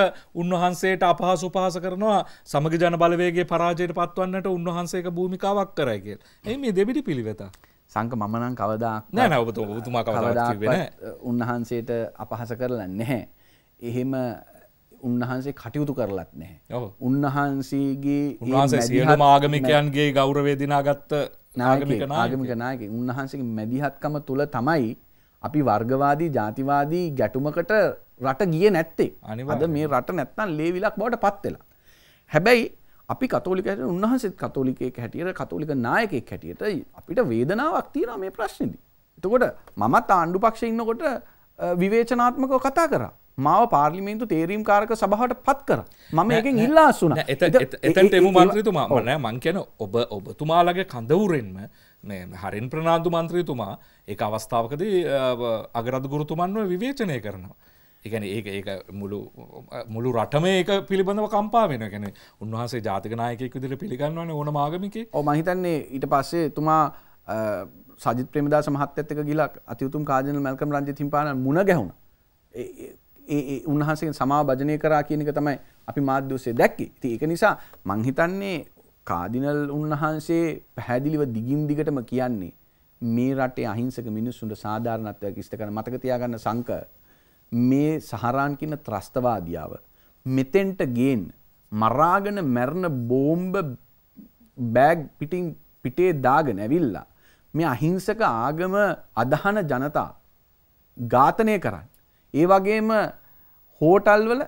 උන්වහන්සේට අපහසු පහස කරනවා සමග ජන බලවේගේ පරාජයට පත්වන්නට උන්වහන්සේක භූමිකාවක් කරයි කියල් එයි මේ දෙබිඩි පිළිවෙතා. සංක මමනං කවදා නෑ ඔබතුමා කවදා උන්වහන්සේට අපහස කරලා නැහැ. එහෙම උන්වහන්සේ කටයුතු කරලත් නැහැ උන්වහන්සේගේ ආගමිකයන්ගේ ගෞරවේ දිනාගත්ත නාගමික ආගමික නායක උන්වහන්සේගේ මැදිහත්කම තුළ තමයි අපි වර්ගවාදී ජාතිවාදී ගැටුමකට රට ගිය නැත්තේ අනිවද මේ රට නැත්තන් ලේවිලක් බවට පත්වෙලා. හැබැයි අපි කතෝලිකට උන්වහන්සේත් කතෝලිකයෙක් හැටියට කතෝලික නායකෙක් හැටියට අපිට වේදනාවක් තියෙන මේ ප්‍රශ්නදී. එතකොට මමත් ආණ්ඩු පක්ෂ ඉන්නකොට විවේචනාත්මකව කතා කරා මාව පාර්ලිමේන්තු තේරීම් කාරක සභහට පත් කර මම ඒකෙන් ඉල්ලාස් වුන එතට එම මන්ත්‍රතුමා ඕන මං කියන ඔබ ඔබතුමාලගේ කඳවුරෙන්ම හරින් ප්‍රනාාදු මන්ත්‍රීතුමා ඒ අවස්ථාවකද අගරද ගුරුතුමන්ව විවේචනය කරනවා. එකන ඒ ඒ මුළු මුළු රටම ඒක පිළිබඳව කම්පා වෙන ගැන උන්වහන්සේ ජාතිකනායකෙක් විදිර පිළිගන්නවන ඕන මාගමික මහිතන්නේ ඊට පස්සේ තුමා සජි ප්‍රමදා සමහත්තක ගිලක් අතියුතුම් කාජන මැල්කම් රජ තිම්පාන මුණ ගැහුණ ඒ උන්හන්සේ සමාව භජනය කරා කියනක තමයි අපි මාධ්‍යෝසේ දැක්කේ ති ඒක නිසා මංහිතන්නේ කාදිනල් උන්වහන්සේ පැහැදිලිව දිගින් දිගටම කියන්නේ මේ රටේ අහිංසක මිනිස්සුන්ට සාධාරණත්වයක් ඉෂ්ට කරන මතක තියාගන්න සංක මේ සහරාන් කියන ත්‍රස්තවාදියාව මෙතෙන්ට ගේන් මරාගෙන මැරණ බෝම්බ බෑග් පිටින් පිටේ දාගෙන ඇවිල්ලා මේ අහිංසක ආගම අදහන ජනතා ඝාතනය කරන්න ඒ වගේම හෝටල්වල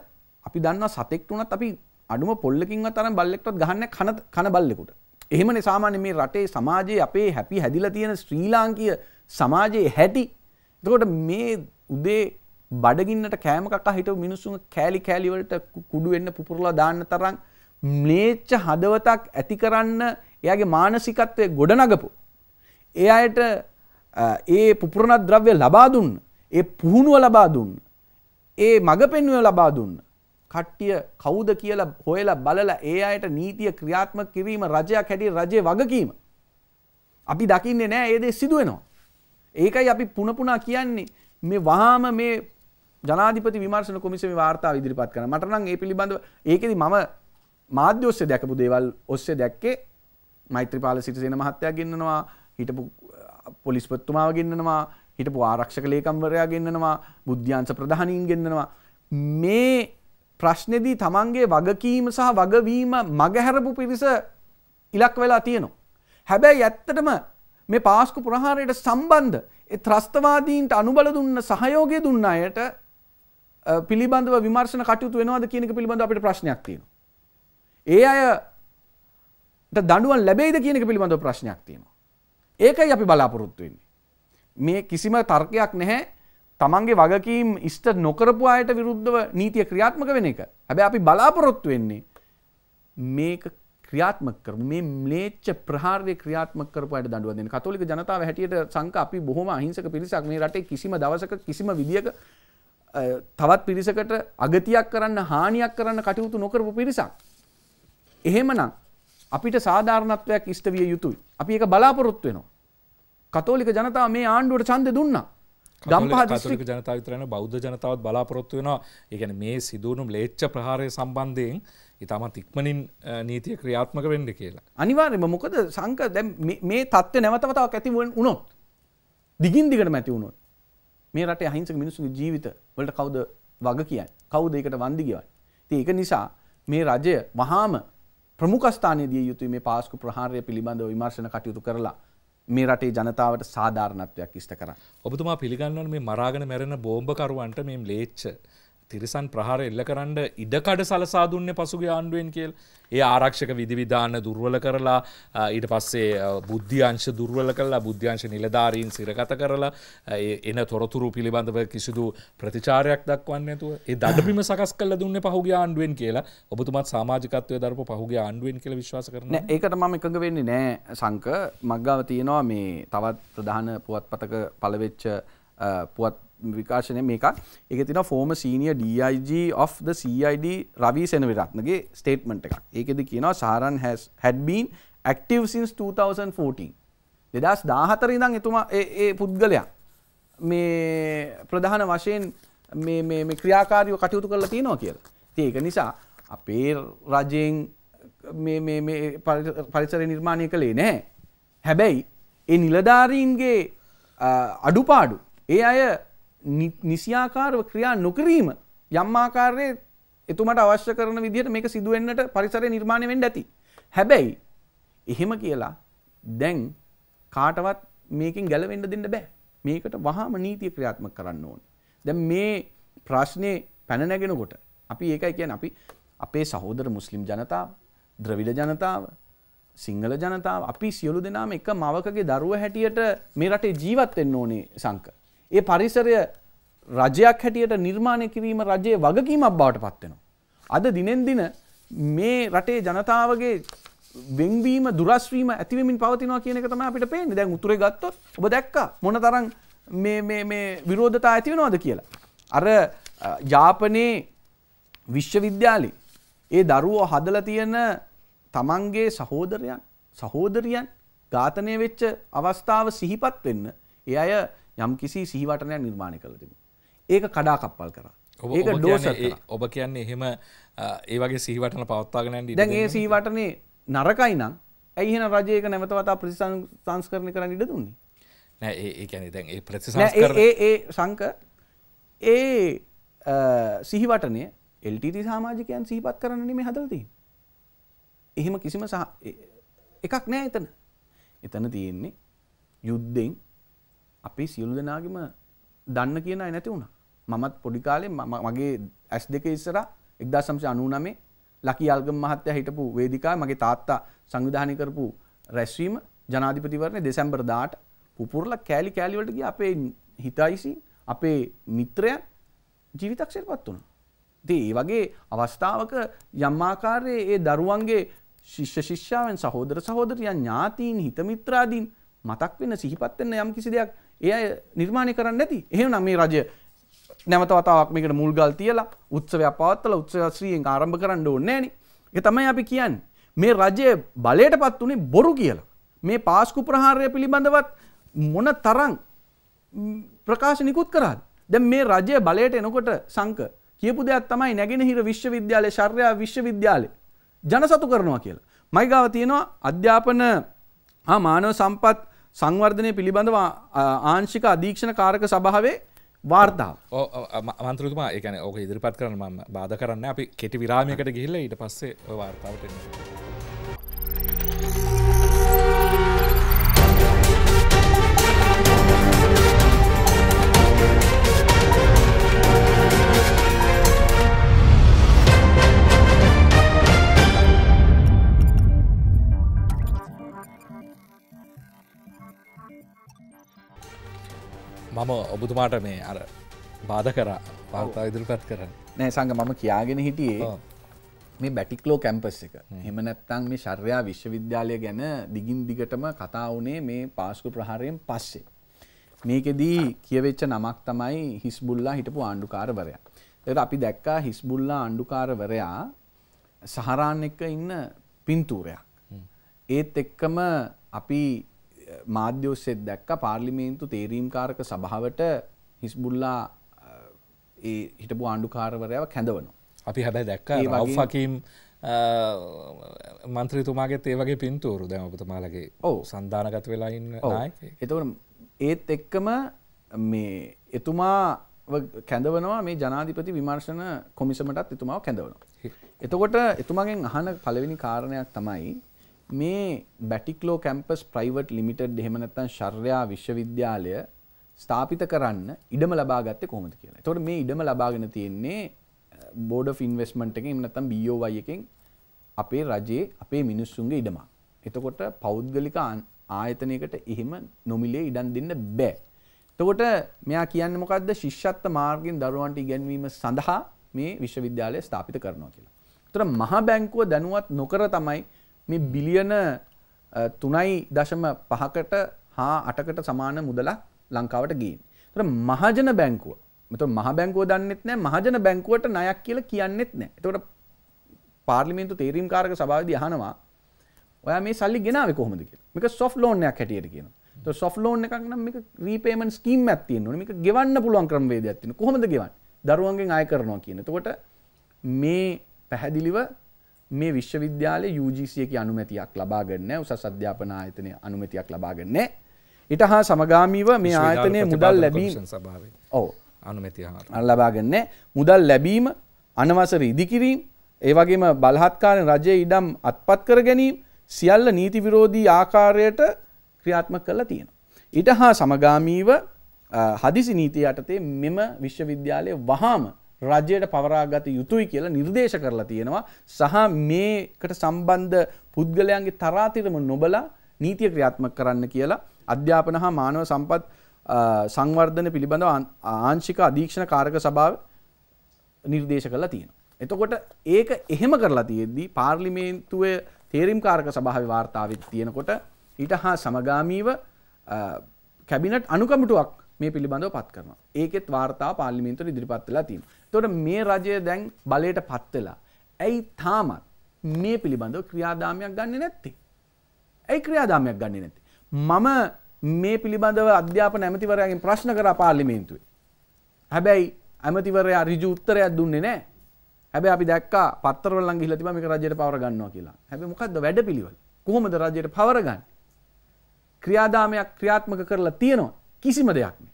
අපි දන්න සතෙක්ට වනත් අපි අඩුම පොල්ලකින්ව තරම් බල්ලෙක්ටත් ගහන්න කන කන බල්ලෙකුට. එහෙමනි සාමාන්‍ය මේ රටේ සමාජයේ අපේ හැපි හැදිලා තියෙන ශ්‍රී ලාංකීය සමාජයේ හැටි. එතකොට මේ උදේ බඩගින්නට කෑම කකා හිටපු මිනිස්සුන් කෑලි කෑලි වලට කුඩු වෙන්න පුපුරලා දාන්න තරම් ම්ලේච්ච හදවතක් ඇති කරන්න එයාගේ මානසිකත්වය ගොඩනගපු. ඒ අයට ඒ පුපුරණ ද්‍රව්‍ය ලබා දුන්න ඒ පුහුණුව ලබා දුන්න. ඒ මඟ පෙන්ව ලබා දුන්න. කට්ටිය කවුද කියලා හොයලා බලලා ඒ අයට නීතිය ක්‍රියාත්මක කිරීම රජයක් හැටියට රජයේ වගකීම. අපි දකින්නේ නෑ ඒ දේ සිදු වෙනවා. ඒකයි අපි පුන පුනා කියන්නේ මේ වහාම මේ ජනාධිපති විමර්ශන කොමිසමේ වාර්තාව ඉදිරිපත් කරනවා. මට නම් ඒ පිළිබඳව ඒකෙදි මම මාධ්‍ය ඔස්සේ දැකපු දේවල් ඔස්සේ දැක්කේ මෛත්‍රීපාල සිරිසේන මහත්තයා ගෙන්නනවා හිටපු පොලිස්පතිතුමාව ගෙන්නනවා හිටපු ආරක්ෂක ලේකම්වරයා ගෙන්න්නනවා බුද්ධ්‍යන්ස ප්‍රධානීන් ගෙන්න්නනවා මේ ප්‍රශ්නෙදී තමන්ගේ වගකීම සහ වගවීම මගහැරපු පිරිස ඉලක් වෙලා තියෙනවා. හැබැයි ඇත්තටම මේ පාස්කු ප්‍රහාරයට සම්බන්ධ ත්‍රස්තවාදීන්ට අනුබල දුන්න සහයෝගය දුන්න අයට පිළිබඳව විමර්ශන කටයුතු වෙනවාද කියනක පිළිබඳ අපිට ප්‍රශ්නයක් තියෙනවා. ඒ අයට දඩුවන් ලැබේද කියනක පිළිබඳව ප්‍රශ්නයක් තියෙනවා. ඒකයි අපි බලාපොරොත්තු වෙන්නේ. මේ කිසිම තර්කයක් නැහැ තමන්ගේ වගකීම් ඉස්ට නොකරපු අයට විරුද්ධව නීතිය ක්‍රියාත්මක වෙන එක හැබ අපි බලාපොරොත්තු වෙන්නේ මේක ක්‍රියාත්මක කර මේ ම්ලේච්ච ප්‍රහාරය ක්‍රියාත්මක කරපුයට දඩුව දෙන කතෝලික ජනතාව හැටියට සංක අපි බොහොම අහිංසක පිරිසක් මේ රටේ කිසිම දවසක කිසිම විදිියක තවත් පිරිසකට අගතියක් කරන්න හානියක් කරන්න කටයුතු නොකරපු පිරිසක්. එහෙමනම් අපිට සාධාරණත්වයක් ඉස්ට විය යුතුයි. අපි එක බලාපොරොත්තු වෙනවා. කතෝලික ජනතාව මේ ආණ්ඩුවට චන්ද දුන්නා ගම්පහදිස්ත්‍රික් ජනතාව විතරන බෞද්ධ ජනතාවත් බලාපොරොත්තු වෙනවා ඒකන මේ සිදුවනුම් ලේච්ච ප්‍රහාරය සම්බන්ධයෙන් ඉතාමත් ඉක්මනින් නීතිය ක්‍රියාත්මක වෙන්න කියලා. අනිවාර්යම මොකද සංක දැ මේ තත්ත්ව නැවතවතාවක් ඇතිවන් වුණොත් දිගින් දිගට මැති වුණොත් මේ රට අහිංසක මිනිසු ජීවිත වලට කවුද වග කියයි කවුද එකට වන්දිගවයි. ති ඒක නිසා මේ රජය වහාම ප්‍රමුඛස්ථානය දිය යුතුයි මේ පාස්කු ප්‍රහාරය පිළිබඳව විමර්ශන කටයුතු කරලා මේ රටේ ජනතාවට සාධාරණත්වයක් ඉෂ්ට කරන්න. ඔබතුමා පිළිගන්නවනේ මේ මරාගෙන මැරෙන බෝම්බකරුවන්ට මේ ම්ලේච්ඡ තිරිසන් ප්‍රහාර එල්ල කරන්න ඉඩකඩ සලසා දුන්න පසුගේ ආණ්ඩුවෙන් කියල් ඒ ආරක්ෂක විධවිධාන දුර්වල කරලා ඊට පස්සේ බුද්ධියංශ දුර්වල කරලා බුද්ධ්‍යංශ නිලධාරීන් සිරගත කරලා එන තොරතුරු පිළිබඳව කිසිදු ප්‍රතිචාරයක් දක්වන්නතුව ඒ දඩපිම සකස් කල දුන්න පහුගේ ආණ්ඩුවෙන් කියලා ඔබතුමත් සාමාජිකත්වය දරපු පහුගේ ආණ්ඩුවෙන් කියල විශ්වාස කරන ඒකට මම එකඟ වෙන්නේ නෑ සංක මක්ගාව තියෙනවා මේ තවත් ප්‍රධාන පුවත්පතක පලවෙච්ච Uh, පුවත් විකාශනය මේක එක තින former senior DIG of the CID Ravi සෙනවිරත්නගේ ස්ටේට්මට එකක් ඒකෙද කියනවා සාරන් හැස් හැඩ්බීන් ඇක්ටව සින්ස් 2014 දෙදස් දාහතර ඉඳං එතුමා ඒ පුද්ගලයා මේ ප්‍රධාන වශයෙන් මේ ක්‍රියාකාරයෝ කටයුතු කරලා තියෙනවා කියලා ඒක නිසා අපේ රජයෙන් පරිසර නිර්මාණය කළේ නෑ හැබැයි ඒ නිලධාරීන්ගේ uh, අඩුපාඩු ඒ අය නිසියාකාරව ක්‍රියා නොකිරීම යම්මාකාරයේ එතුමට අවශ්‍ය කරන විදිහට මේක සිදුවෙන්නට පරිසරය නිර්මාණය වෙන්න ඇති. හැබැයි එහෙම කියලා දැන් කාටවත් මේකින් ගැලවෙන්න දෙන්න බෑ. මේකට වහාම නීතිය ක්‍රියාත්මක කරන්න ඕනේ. දැන් මේ ප්‍රශ්නේ පැන නැගෙනකොට අපි ඒකයි කියන්නේ අපි අපේ සහෝදර මුස්ලිම් ජනතාව, ද්‍රවිඩ ජනතාව, සිංහල ජනතාව අපි සියලු දෙනාම එක මවකගේ දරුව හැටියට මේ රටේ ජීවත් වෙන්න ඕනේ සංක. ඒ පරිසරය රජයක් හැටියට නිර්මාණය කිරීම රජයේ වගකීමක් බවට පත්වෙනවා. අද දිනෙන් දින මේ රටේ ජනතාවගේ වෙන්වීම දුරස්වීම ඇතිවමින් පවතිනවා කියන එක තමයි අපිට පේන්නේ. දැන් උතුරේ ගත්තොත් ඔබ දැක්කා මොනතරම් මේ මේ මේ විරෝධතා ඇති වෙනවද කියලා. අර යාපනයේ විශ්වවිද්‍යාලේ ඒ දරුවෝ හදලා තියෙන තමන්ගේ සහෝදරයන් සහෝදරියන් ඝාතනය වෙච්ච අවස්ථාව සිහිපත් වෙන්න ඒ අය යම් කිසි සීවටනයක් නිර්මාණය කළ තිබ. ඒක කඩා කප්පල් කර. ඒක ඩෝස ඔබ කියන්නේ එහෙම ඒවගේ සීවටන පවත්තාගෙනට දැන් ඒ සීවටනේ නරකයි නම් ඇයිහෙන රජයක නැවතවතා ප්‍රතිසං සංස්කරණය කරන්න ඉඩ දුන්නේ. නෑ ඒ ැන දැන් ඒ ප්‍රතිසංස්කර ඒ සංක ඒ සිහිවටනය එල්ටීති සාමාජිකයන් සහිපත් කරන්න මේ හදල්දී. එහෙම කිසිම එකක් නෑ එතන එතන තියෙන්නේ යුද්ධෙන් අපේ සියලු දෙනාගෙම දන්න කියන අය නැති වුණා. මමත් පොඩි කාලේ මගේ ඇස් දෙක ඉස්සර 1999 ලකී අල්ගම් මහත්තයා හිටපු වේදිකාවේ මගේ තාත්තා සංවිධානය කරපු රැස්වීම ජනාධිපතිවරණය දෙසැම්බර් 18 පුපුරලා කෑලි කෑලි වලට ගියා අපේ හිතයිසින් අපේ මිත්‍රයන් ජීවිතක්ෂේරපත් වුණා. ඉතින් ඒ වගේ අවස්ථාවක යම් ආකාරයේ ඒ දරුවන්ගේ ශිෂ්‍ය ශිෂ්‍යාවෙන් සහෝදර සහෝදරියන් ඥාතීන් හිතමිත්‍රාදීන් මතක් වෙන සිහිපත් වෙන යම් කිසි දෙයක් ඒ අය නිර්මාණය කරන්න නැති එහෙනම් මේ රජය නැවත වතාවක් මේකට මුල්ගල් තියලා උත්සවයක් පවත්වලා උත්සවශ්‍රීයෙන් ආරම්භ කරන්න ඕනේ නෑනේ. ඒ තමයි අපි කියන්නේ. මේ රජය බලයටපත් උනේ බොරු කියලා. මේ පාස්කු ප්‍රහාරය පිළිබඳවත් මොන තරම් ප්‍රකාශ නිකුත් කරාද? දැන් මේ රජය බලයට එනකොට සංක කියපු දෙයක් තමයි නැගෙනහිර විශ්වවිද්‍යාලය ශර්යා විශ්වවිද්‍යාලය ජනසතු කරනවා කියලා. මයිගාව තියෙනවා අධ්‍යාපන හා මානව සම්පත් සංවර්ධනය පිළිබඳව ආංශික අධීක්ෂණ කාරක සභාවේ වාර්තාව මන්ත්‍රතුමා එකන ඕක ඉදිරිපත් කරන ම බාධ කරන්න අපි කෙටි විරාමයකට ගිහිල්ල ඊට පස්සේ වාර්තාවට එන්න. මම ඔබතුමාට මේ අර බාධ කරා පාර්තා ඉදිරිපත් කරන්න නෑ සංග මම කියාගෙන හිටියේ මේ බැටික්ලෝ කැම්පස් එක හෙම නැත්තං මේ ශර්යා විශ්වවිද්‍යාලය ගැන දිගින් දිගටම කතා වනේ මේ පාස්කු ප්‍රහාරයෙන් පස්සේ. මේකෙදී කියවෙච්ච නමක් තමයි හිස්බුල්ලා හිටපු ආණ්ඩුකාරවරයා. එත අපි දැක්කා හිස්බුල්ලා ආණ්ඩුකාරවරයා සහරාන් එක්ක ඉන්න පින්තූරයක්. ඒත් එක්කම අපි මාධ්‍යෝස්සෙත් දැක්ක පාර්ලිමේන්තු තේරීම්කාරක සභාවට හිස්බුල්ලා ඒ හිටපු ආණ්ඩුකාරවරයාව කැඳවනවා. අපි හැබැයි දැක්ක රව්ෆකීම් මන්ත්‍රීතුමාගේත් ඒ වගේ පින්තූරු දැම ඔබතුමාලගේ ඕ සන්ධානගත වෙලා ඉන්න එතවට ඒත් එක්කම මේ එතුමා කැඳවනවා මේ ජනාධිපති විමර්ශන කොමිසමටත් එතුමාව කැඳවනවා. එතකොට එතුමගෙන් අහන පළවෙනි කාරණයක් තමයි මේ බැටික්ලෝ කැම්පස් ප්‍රයිවට් ලිමිටඩ් එහෙම නැත්නම් ශර්යා විශ්වවිද්‍යාලය ස්ථාපිත කරන්න ඉඩම ලබා ගත්තේ කොහොමද කියලා. එතකොට මේ ඉඩම ලබාගෙන තියෙන්නේ බෝඩ් ඔෆ් ඉන්වෙස්ට්මන්ට් එකෙන් එහෙම නැත්නම් BOY එකෙන් අපේ රජයේ අපේ මිනිස්සුන්ගේ ඉඩමක්. එතකොට පෞද්ගලික ආයතනයකට එහෙම නොමිලේ ඉඩම් දෙන්න බෑ. එතකොට මෙයා කියන්නේ මොකද්ද? ශිෂ්‍යත්ව මාර්ගයෙන් දරුවන්ට ඉගැන්වීම සඳහා මේ විශ්වවිද්‍යාලය ස්ථාපිත කරනවා කියලා. එතකොට මහා බැංකුව දැනුවත් නොකර තමයි මේ බිලියන තුනයි දශම පහකට හා අටකට සමාන මුදලා ලංකාවට ගීන්. තර මහජන බැංකුව මෙත මහ බැංකුව දන්නෙත් නෑ මහජන බැංකුවට නයක් කියල කියන්නෙත් නෑ එතකට පාර්ලිමින්තු තේරීම් කාරක සභාවද යහනවා ඔය මේ සල්ලි ගෙනාව කොහොමද කිය මේක සොෆ් ලෝනයක් හැටියට කියන සොෆ් ලෝන එකක් නම් මේක රීපේමන් ස්කීම් ඇත්තිය නොන මේක ගෙවන්න පුළුවන් ක්‍රමවේද ඇත්තින කොහොමද ගෙවන් දරුවන්ගේ අය කරනවා කියන තකොට මේ පැහැදිලිව මේ විශ්වවිද්‍යාලය යුජසියක අනුමැතියක් ලබාගන්න උසස් අධ්‍යාපන ආයතනය අනුමැතියක් ලබාගන්න ඉට හා සමගාමීව මේ ආයතනය මුදල් ලැබීම සභාව ඕ අනුමැති ලබාගන්න මුදල් ලැබීම අනවසර ඉදිකිරීම් ඒවගේම බලහත්කාරන රජය ඉඩම් අත්පත් කර ගැනීම සියල්ල නීති විරෝධී ආකාරයට ක්‍රියාත්ම කරලා තියෙන. ඉට හා සමගාමීව හදිසි නීති යටතේ මෙම විශ්වවිද්‍යාලය වහාම රජයට පවරාගත යුතුයි කියලා නිර්දේශ කරලා තියෙනවා සහ මේකට සම්බන්ධ පුද්ගලයන්ගේ තරාතිරම නොබලා නීතිය ක්‍රියාත්මක කරන්න කියලා අධ්‍යාපන හා මානව සම්පත් සංවර්ධන පිළිබඳව ආංශික අධීක්ෂණ කාරක සභාව නිර්දේශ කරලා තියෙනවා. එතකොට ඒක එහෙම කරලා තියෙද්දී පාර්ලිමේන්තුවේ තේරීම් කාරක සභාවේ වාර්තාවෙත් තියෙනකොට ඊට හා සමගාමීව කැබිනට් අනුකමිටුවක් මේ පිළිබඳව පත් කරනවා. ඒකෙත් වාර්තාව පාර්ලිමේන්තුවට ඉදිරිපත් වෙලා තියෙනවා. තොට මේ රජය දැන් බලයට පත්වෙලා. ඇයි තාමත් මේ පිළිබඳව ක්‍රියාදාමයක් ගන්න නැත්තේ. ඇයි ක්‍රියාදාමයක් ගන්න නැති. මම මේ පිළිබඳව අධ්‍යාපන ඇමතිවරයගෙන් ප්‍රශ්න කර පාර්ලිමේන්තුවේ. හැබැයි ඇමතිවරයා රිජු උත්තරයක් දුන්නේ නෑ හැබැ අපි දක්කා පත්තරවල ගිහිලා තිබා මේක රජයට පවර ගන්නවා කියලා. හැබැයි මොකද්ද වැඩපිළිවෙල? කොහොමද රජයට පවර ගන්න? ක්‍රියාදාමයක් ක්‍රියාත්මක කරලා තියෙනවා කිසිම දෙයක් නෑ.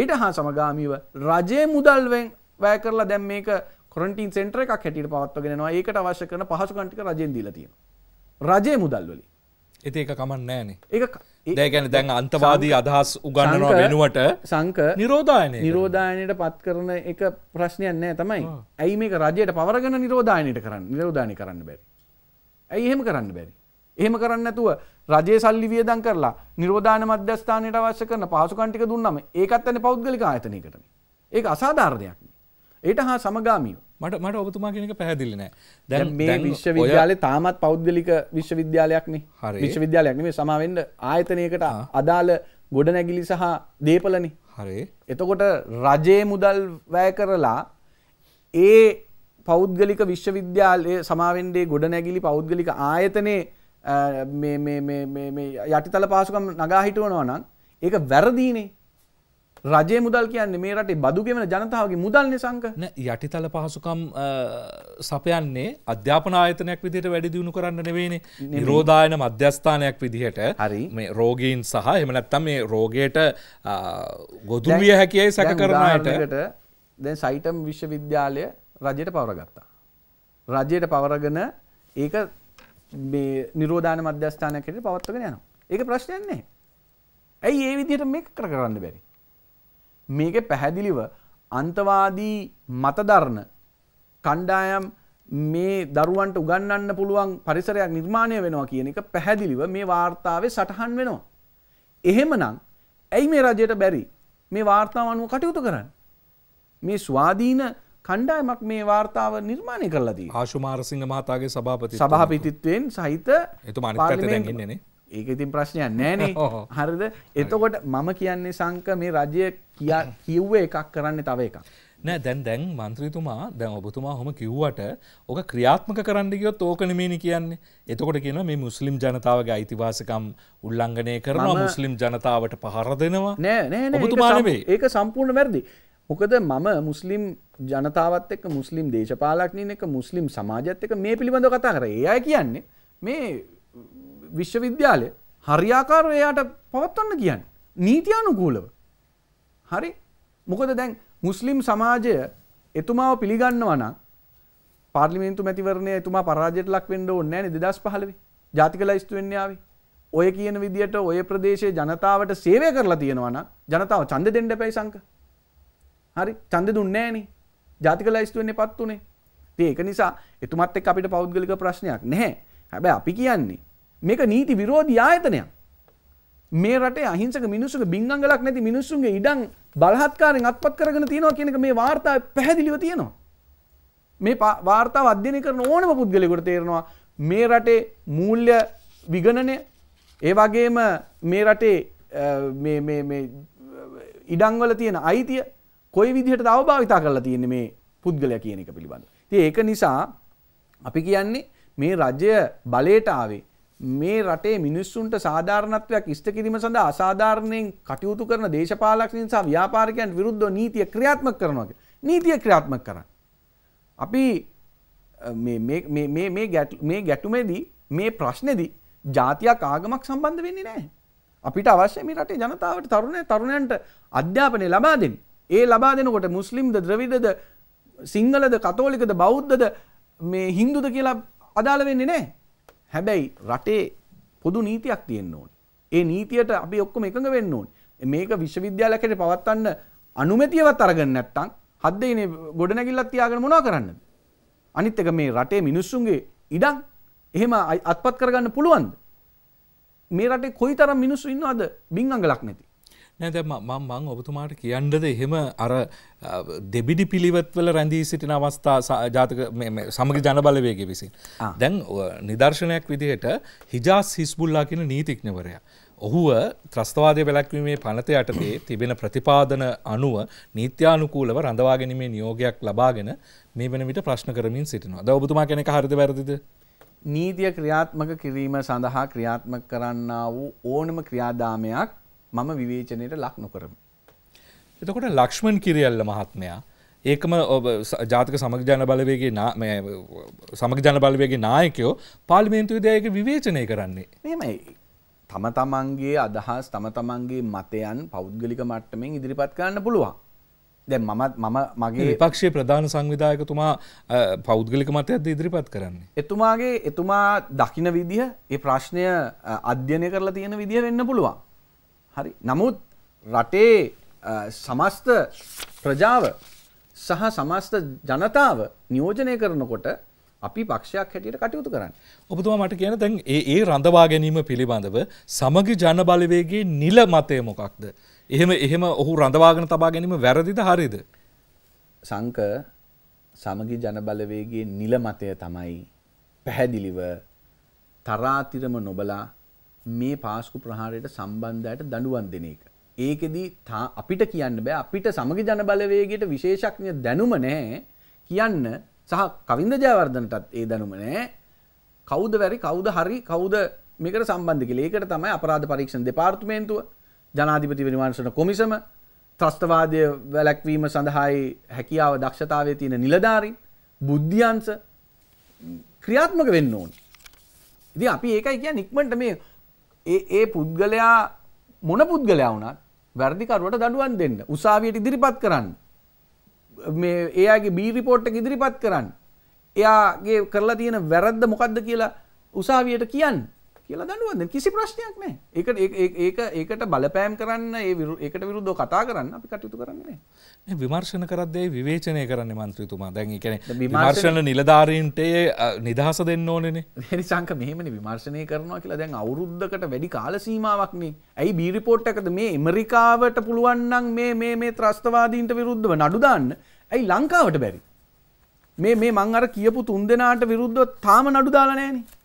ඊට හා සමගාමීව රජයේ මුදල්වෙන් වැය කරලා දැන් මේක කොරන්ටීන් සෙන්ටර් එකක් හැටියට පවත්වගෙනවා ඒකට අවශ්‍ය කරන පහසුකම් ටික රජෙන් දීලා තියෙනවා රජයේ මුදල් වලින් ඒති ඒක කමන්න නෑනේ ඒ දැගැන දැන් අන්තවාදී අදහස් උගන්නනවා වෙනුවට සංක නිරෝධායන නිරෝධායනයට පත් කරන එක ප්‍රශ්නයක් නෑ තමයි ඇයි මේක රජයට පවරගන නිරෝධායනයට කරන්න නිරෝධානය කරන්න බැරි ඇයි එහෙම කරන්න බැරි එහෙම කරන්න ඇතුව රජය සල්ලි වියදන් කරලා නිරෝධාන මධ්‍යස්ථානයට අවශ්‍ය කරන පහසුකන්ටික දුන්නම ඒකත් ඇන පෞද්ගලික ආයතනයකටන ඒක අසාධාරණයක් ඒට හා සමගාමීව මට මට ඔබතුමා කෙනෙක පැහැදිලි නෑ දැන් මේ විශ්වවිද්‍යාලය තාමත් පෞද්ගලික විශ්වවිද්‍යාලයක්නේ විශ්වවිද්‍යාලයක් මේ සමාවෙන්ඩ ආයතනයකට අදාළ ගොඩනැගිලි සහ දේපලනේ හරේ එතකොට රජයේ මුදල් වැය කරලා ඒ පෞද්ගලික විශ්වවිද්‍යාලය සමාවෙන්ඩේ ගොඩනැගිලි පෞද්ගලික ආයතනයේ යටිතල පාසුකම් නගා හිටුවනවා නම් ඒක වැරදීනේ රජේ මුදල් කියන්නේ මේ රටේ බදුගෙවන ජනතාවගේ මුදල්නේ සංක යටිතල පහසුකම් සපයන්නේ අධ්‍යාපන ආයතනයක් විදිහට වැඩි දියුණු කරන්න නෙවෙයිනේ නිරෝධායන මධ්‍යස්ථානයක් විදිහට හරි මේ රෝගීන් සහ එහෙම නැත්නම් මේ රෝගයට ගොදුරු විය හැකියි සැක කරන අයට දැන් සයිටම් විශ්වවිද්‍යාලය රජයට පවරගත්තා රජයට පවරගෙන ඒක මේ නිරෝධායන මධ්‍යස්ථානයක් විදිහට පවත්වගෙන යනවා ඒක ප්‍රශ්නයක් නෙවෙයි ඇයි ඒ විදිහට මේක කර කරන්න බැරි මේක පැහැදිලිව අන්තවාදී මතධරණ කණ්ඩායම් මේ දරුවන්ට උගන්නන්න පුළුවන් පරිසරයක් නිර්මාණය වෙනවා කියන එක පැහැදිලිව මේ වාර්තාවේ සටහන් වෙනවා. එහෙමනම් ඇයි මේ රජයට බැරි මේ වාර්තාව අනුව කටයුතු කරන්න. මේ ස්වාධීන කණ්ඩායමක් මේ වාර්තාව නිර්මාණය කරලදී ආශුමාරසිංහ මහතාගේ සභාපති සභාපිතිත්වයෙන් සහිත එතුමා පාර්ලිමේන්තුවේ ඒක ඉතින් ප්‍රශ්නයක් නෑනේ හරිද එතකොට මම කියන්නේ සංක මේ රජය කියා කිව්වේ එකක් කරන්න තව එකක් නෑ දැන් දැන් මන්ත්‍රීතුමා දැන් ඔබතුමා හොම කිව්වට ඕක ක්‍රියාත්මක කරන්න ගියොත් ඕක නෙමෙයිනේ කියන්නේ එතකොට කියනවා මේ මුස්ලිම් ජනතාවගේ අයිතිවාසිකම් උල්ලංඝනය කරනවා මුස්ලිම් ජනතාවට පහර දෙනවා නෑ නෑ නෑ ඔබතුමා නෙමෙයි ඒක සම්පූර්ණ වැරදි මොකද මම මුස්ලිම් ජනතාවත් එක්ක මුස්ලිම් දේශපාලකණින් එක්ක මුස්ලිම් සමාජයත් එක්ක මේ පිළිබඳව කතා කරේ ඒ අය කියන්නේ මේ විශ්වවිද්‍යාලය හරියාකාරව එයාට පවත්වන්න කියන්න. නීතියානුකූලව. හරි මොකද දැන් මුස්ලිම් සමාජය එතුමාව පිළිගන්නවා නම් පාර්ලිමේන්තු මැතිවරණය එතුමා පරාජයට ලක් වෙන්න ඕනේ නැහැ නේද 2015 ජාතික ලයිස්තු වෙන්න ආවේ. ඔය කියන විදියට ඔය ප්‍රදේශයේ ජනතාවට සේවය කරලා තියෙනවා නම් ජනතාව ඡන්ද දෙන්න එපයි සංක. හරි ඡන්ද දුන්නේ නැහනේ. ජාතික ලයිස්තු වෙන්නේ පත් උනේ. ඉතින් ඒක නිසා එතුමත් එක්ක අපිට පෞද්ගලික ප්‍රශ්නයක් නැහැ. හැබැයි අපි කියන්නේ මේක නීති විරෝධී ආයතනයක්. මේ රටේ අහිංසක මිනිස්සුන්ගේ බිංගංගලක් නැති මිනිස්සුන්ගේ ඉඩම් බලහත්කාරයෙන් අත්පත් කරගෙන තියෙනවා කියන එක මේ වාර්තාවේ පැහැදිලිව තියෙනවා. මේ වාර්තාව අධ්‍යයනය කරන ඕනම පුද්ගලයෙකුට තේරෙනවා මේ රටේ මූල්‍ය විගණනය ඒ වගේම මේ රටේ ඉඩම් වල තියෙන අයිතිය කොයි විදිහටද අවභාවිතා කරලා තියෙන්නේ මේ පුද්ගලයා කියන එක පිළිබඳව. ඉතින් ඒක නිසා අපි කියන්නේ මේ රජය බලයට ආවේ මේ රටේ මිනිස්සුන්ට සාධාරණත්වයක් ඉෂ්ට කිරීම සඳහා අසාධාරණයෙන් කටයුතු කරන දේශපාලකයන් සහ ව්‍යාපාරිකයන් විරුද්ධව නීතිය ක්‍රියාත්මක කරනවා නීතිය ක්‍රියාත්මක කරන්න. අපි මේ ගැටුමේදී මේ ප්‍රශ්නේදී ජාතියක් ආගමක් සම්බන්ධ වෙන්නේ නැහැ. අපිට අවශ්‍ය මේ රටේ ජනතාවට තරුණය තරුණයන්ට අධ්‍යාපනය ලබා දෙන්න. ඒ ලබා දෙනකොට මුස්ලිම්ද ද්‍රවිඩද සිංහලද කතෝලිකද බෞද්ධද මේ හින්දුද කියලා අදාළ වෙන්නේ නැහැ. හැබැයි රටේ පොදු නීතියක් තියෙන්න ඕන. ඒ නීතියට අපි ඔක්කොම එකඟ වෙන්න ඕන. මේක විශ්වවිද්‍යාලයකට පවත්වන්න අනුමැතියවත් අරගෙන නැත්තම් හද දෙනේ ගොඩනැගිල්ලක් තියාගෙන මොනවා කරන්නද? අනිත් එක මේ රටේ මිනිස්සුන්ගේ ඉඩම් එහෙම අත්පත් කරගන්න පුළුවන්ද? මේ රටේ කොයිතරම් මිනිස්සු ඉන්නවද බින් අඟලක් නැති? නැද මං ඔබතුමාට කියන්නද එහෙම අර දෙබිඩි පිළිවත්වල රැඳී සිටින අවස්ථා ජාතක සමග ජනබලවේග විසින්. දැන් නිදර්ශනයක් විදිහට හිජාස් හිස්බුල්ලා කියන නීතිඥවරයා. ඔහුව ත්‍රස්තවාදය වැලැක්වීමේ පනත යටතේ තිබෙන ප්‍රතිපාදන අනුව නීත්‍යානුකූලව රඳවාගැනීමේ නියෝගයක් ලබාගෙන මේ වන විට ප්‍රශ්න කරමින් සිටිනවා. ද ඔබතුමා කෙනෙක හරිද වැරදිද. නීතිය ක්‍රියාත්මක කිරීම සඳහා ක්‍රියාත්මක කරන්න වූ ඕනම ක්‍රියාදාමයක් මම විවේචනයට ලක් නොකරම. එතකොට ලක්ෂ්මන් කිරියල්ල මහත්මයා ඒකම ජාතික සමගජන බලවේගේ සමගජන බලවේගේ නායකයෝ පාලිමේන්තු විදයක විවේචනය කරන්නේ. මෙමයි තම තමන්ගේ අදහස් තම තමන්ගේ මතයන් පෞද්ගලික මට්ටමෙන් ඉදිරිපත් කරන්න පුළුවන්. දැ මමත් මම මගේ පක්ෂයේ ප්‍රධාන සංවිධායකතුමා පෞද්ගලික මතයද ඉදිරිපත් කරන්නේ. එතුමාගේ එතුමා දකින විදිහ ඒ ප්‍රශ්නය අධ්‍යනය කරලා තියෙන විදිහ වෙන්න පුළුවන්. හරි නමුත් රටේ සමස්ත ප්‍රජාව සහ සමස්ත ජනතාව නියෝජනය කරනකොට අපි පක්ෂයක් හැටියට කටයුතු කරන්න. ඔබතුමා මට කියන දැන් ඒ ඒ රඳවා ගැනීම පිළිබඳව සමග ජනබලවේගේ නිල මතය මොකක්ද. එහෙම එහෙම ඔහු රඳවාගෙන තබා ගැනීම වැරදිද හරිද. සංක සමගි ජනබලවේගේ නිල මතය තමයි පැහැදිලිව තරාතිරම නොබලා මේ පාස්කු ප්‍රහාරයට සම්බන්ධයට දඩුවන් දෙන එක. ඒකෙදී තා අපිට කියන්න බෑ අපිට සමග ජනබලවේගයට විශේෂඥ දැනුම නෑ කියන්න සහ කවින්ද ජයවර්ධනටත් ඒ දැනුම නෑ කෞද වැරි කෞද හරි කෞද මේකට සම්බන්ධ කියලා. ඒකට තමයි අපරාධ පරීක්ෂණ දෙපාර්තමේන්තුව ජනාධිපති නිර්මාණසන කොමිසම ත්‍රස්තවාදය වැළැක්වීම සඳහායි හැකියාව දක්ෂතාවය තියෙන නිලධාරින් බුද්ධියන්ස ක්‍රියාත්මක වෙන්න ඕන්. ඉති අපි ඒකයි කිය නික්මට මේ ඒ ඒ පුද්ගලයා මොන පුද්ගලයා වුණත් වැරදිකරුවට දඩුවන් දෙන්න උසාවියට ඉදිරිපත් කරන්න මේ එයාගේ බීරිපෝට්ට ඉදිරිපත් කරන්න එයාගේ කරලා තියෙන වැරද්ද මොකක්ද කියලා උසාවියට කියන්න කියලා දනුවද කිසි ප්‍රශ්නයක් නෑ ඒක ඒක ඒකට බලපෑම් කරන්න ඒ ඒකට විරුද්ධව කතා කරන්න අපි කටයුතු කරන්නේ නෑ විමර්ශන කරද්දී විවේචනය කරන්න මන්ත්‍රීතුමා දැන් ඒ කියන්නේ විමර්ශන නිලධාරීන්ට නිදහස දෙන්න ඕනේනේ මේ සංක මෙහෙමනේ විමර්ශනය කරනවා කියලා දැන් අවුරුද්දකට වැඩි කාල සීමාවක් නේ ඇයි බී රිපෝට් එකද මේ ඇමරිකාවට පුළුවන් නම් මේ මේ මේ ත්‍රස්තවාදීන්ට විරුද්ධව නඩු දාන්න ඇයි ලංකාවට බැරි මේ මේ මං අර කියපු තුන් දෙනාට විරුද්ධව තාම නඩු දාලා නෑනේ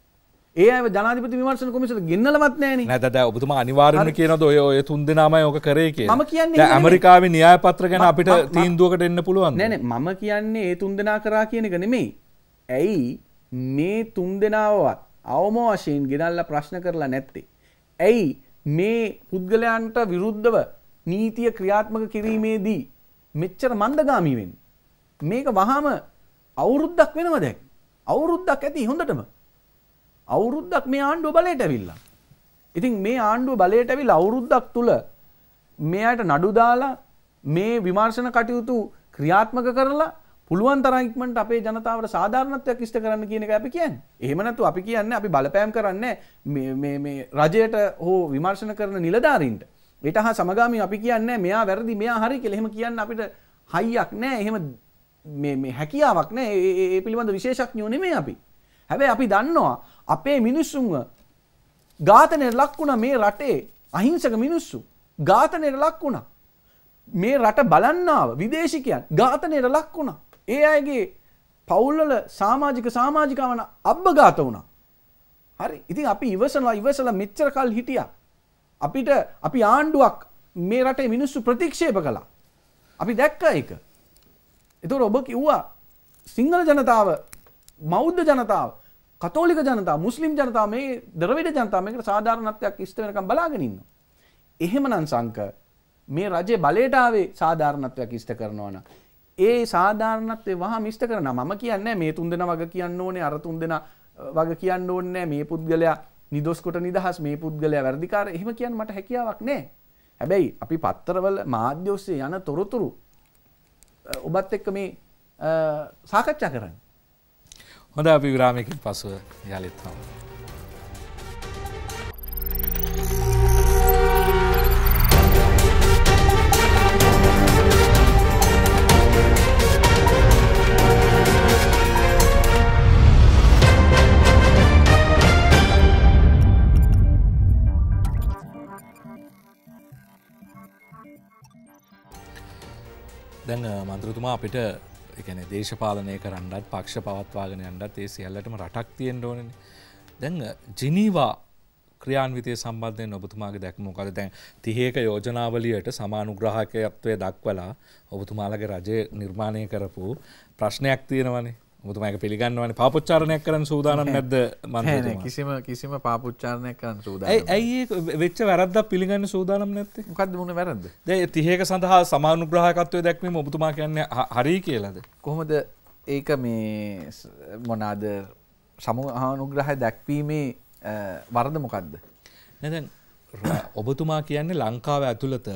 ඒ ජනාධපති විමර්ශන කොමිසට ගන්නලවත් නෑන නැත ඔබතුම අනිවාරණ කියනද ඔය ඔය තුන් දෙනාම යෝක කරේ කිය ම කියන්නේ ඇමරිකාව න්‍යාය පත්‍ර ගැන අපිට තීන්දුවකට එන්න පුළුවන් නැන මම කියන්නේ ඒ තුන් දෙනා කරා කියන එක නෙමෙයි ඇයි මේ තුන් දෙනාවත් අවම වශයෙන් ගෙනල්ල ප්‍රශ්න කරලා නැත්තේ ඇයි මේ පුද්ගලයන්ට විරුද්ධව නීතිය ක්‍රියාත්මක කිරීමේදී මෙච්චර මන්දගාමීවෙන් මේක වහම අවුරුද්දක් වෙනවදැක් අවුරුද්දක් ඇති හොඳටම අවුරුද්දක් මේ ආණ්ඩුව බලයට ඇවිල්ලා. ඉතින් මේ ආණ්ඩුව බලයට ඇවිල්ලා අවුරුද්දක් තුල මේ අයට නඩු දාලා මේ විමර්ශන කටයුතු ක්‍රියාත්මක කරලා පුළුවන් තරම් ඉක්මනට අපේ ජනතාවට සාධාරණත්වයක් ඉෂ්ට කරන්න කියන එක අපි කියන්නේ. එහෙම නැත්නම් අපි කියන්නේ අපි බලපෑම් කරන්නේ මේ මේ මේ රජයට හෝ විමර්ශන කරන නිලධාරීන්ට. ඊට හා සමගාමීව අපි කියන්නේ මෙයා වැරදි මෙයා හරි කියලා. එහෙම කියන්න අපිට හයියක් නැහැ. එහෙම මේ මේ හැකියාවක් නැහැ. ඒ පිළිබඳ විශේෂඥයෝ නෙමෙයි අපි. හැබැයි අපි දන්නවා අපේ මිනිස්සුන්ව ඝාතනයට ලක් වුණා මේ රටේ අහිංසක මිනිස්සු ඝාතනයට ලක් වුණා. මේ රට බලන්නාව විදේශිකයන් ඝාතනයට ලක් වුණා. ඒ අයගේ පවුල්වල සමාජික සමාජිකවන අබ්බඝාත වුණා. හරි. ඉතින් අපි ඉවසලා ඉවසලා මෙච්චර කල් හිටියා. අපිට අපි ආණ්ඩුවක් මේ රටේ මිනිස්සු ප්‍රතික්ෂේප කළා. අපි දැක්කා ඒක. ඒතකොට ඔබ කිව්වා සිංහල ජනතාව, මෞද්ධ ජනතාව කතෝලික ජනතාව මුස්ලිම් ජනතාව මේ දරවිඩ ජනතාව මේකට සාධාරණත්වයක් ඉෂ්ට වෙනකම් බලාගෙන ඉන්නවා. එහෙමනම් සංක මේ රජේ බලයට ආවේ සාධාරණත්වයක් ඉෂ්ට කරනවා නම් ඒ සාධාරණත්වේ වහාම ඉෂ්ට කරනවා මම කියන්නේ මේ තුන් දෙනා වග කියන්න ඕනේ අර තුන් දෙනා වග කියන්න ඕනේ මේ පුද්ගලයා නිදොස් කොට නිදහස් මේ පුද්ගලයා වැඩිකාර එහෙම කියන්න මට හැකියාවක් නැහැ. හැබැයි අපි පත්තරවල මාධ්‍ය ඔස්සේ යන තොරතුරු ඔබත් එක්ක මේ සාකච්ඡා කරන්න. හොඳ අපි විරාමයකින් පසුව යළිත්හම. දැන් මන්ත්‍රතුමා අපිට එකන දේශපාලනය කරන්නත් පක්ෂ පවත්වාගෙන යන්නත් ඒ සියල්ලටම රටක් තියෙන් ඕනන දැන් ජිනීවා ක්‍රියාන්විතය සම්බන්ධයෙන් ඔබතුමාගේ දැක්මෝකද දැන් තිහේක යෝජනාවලියට සමානුග්‍රහකයත්වය දක්වලා ඔබතුමාලගේ රජය නිර්මාණය කරපු ප්‍රශ්නයක් තියෙනවනේ මුතුමයික පිළිගන්නවන පාපුච්චාරණයක් කරන සූදානම් නැද්ද මන කිසිම කිසිම පාපුච්චාරණයක් කරන සූද ඇයි වෙච්ච වැරද පිළිගන්න සූදානම් නැත්තේ මොකද මුණ වැරද ද තිහක සඳහා සමානුග්‍රහකත්වය දැක්වීම ඔබතුමා කියන්නේ හරි කියලද කොහොමද ඒක මේ මොනාද සමහානුග්‍රහය දැක්වීමේ වරද මොකක්ද නැදැන් ඔබතුමා කියන්නේ ලංකාව ඇතුළත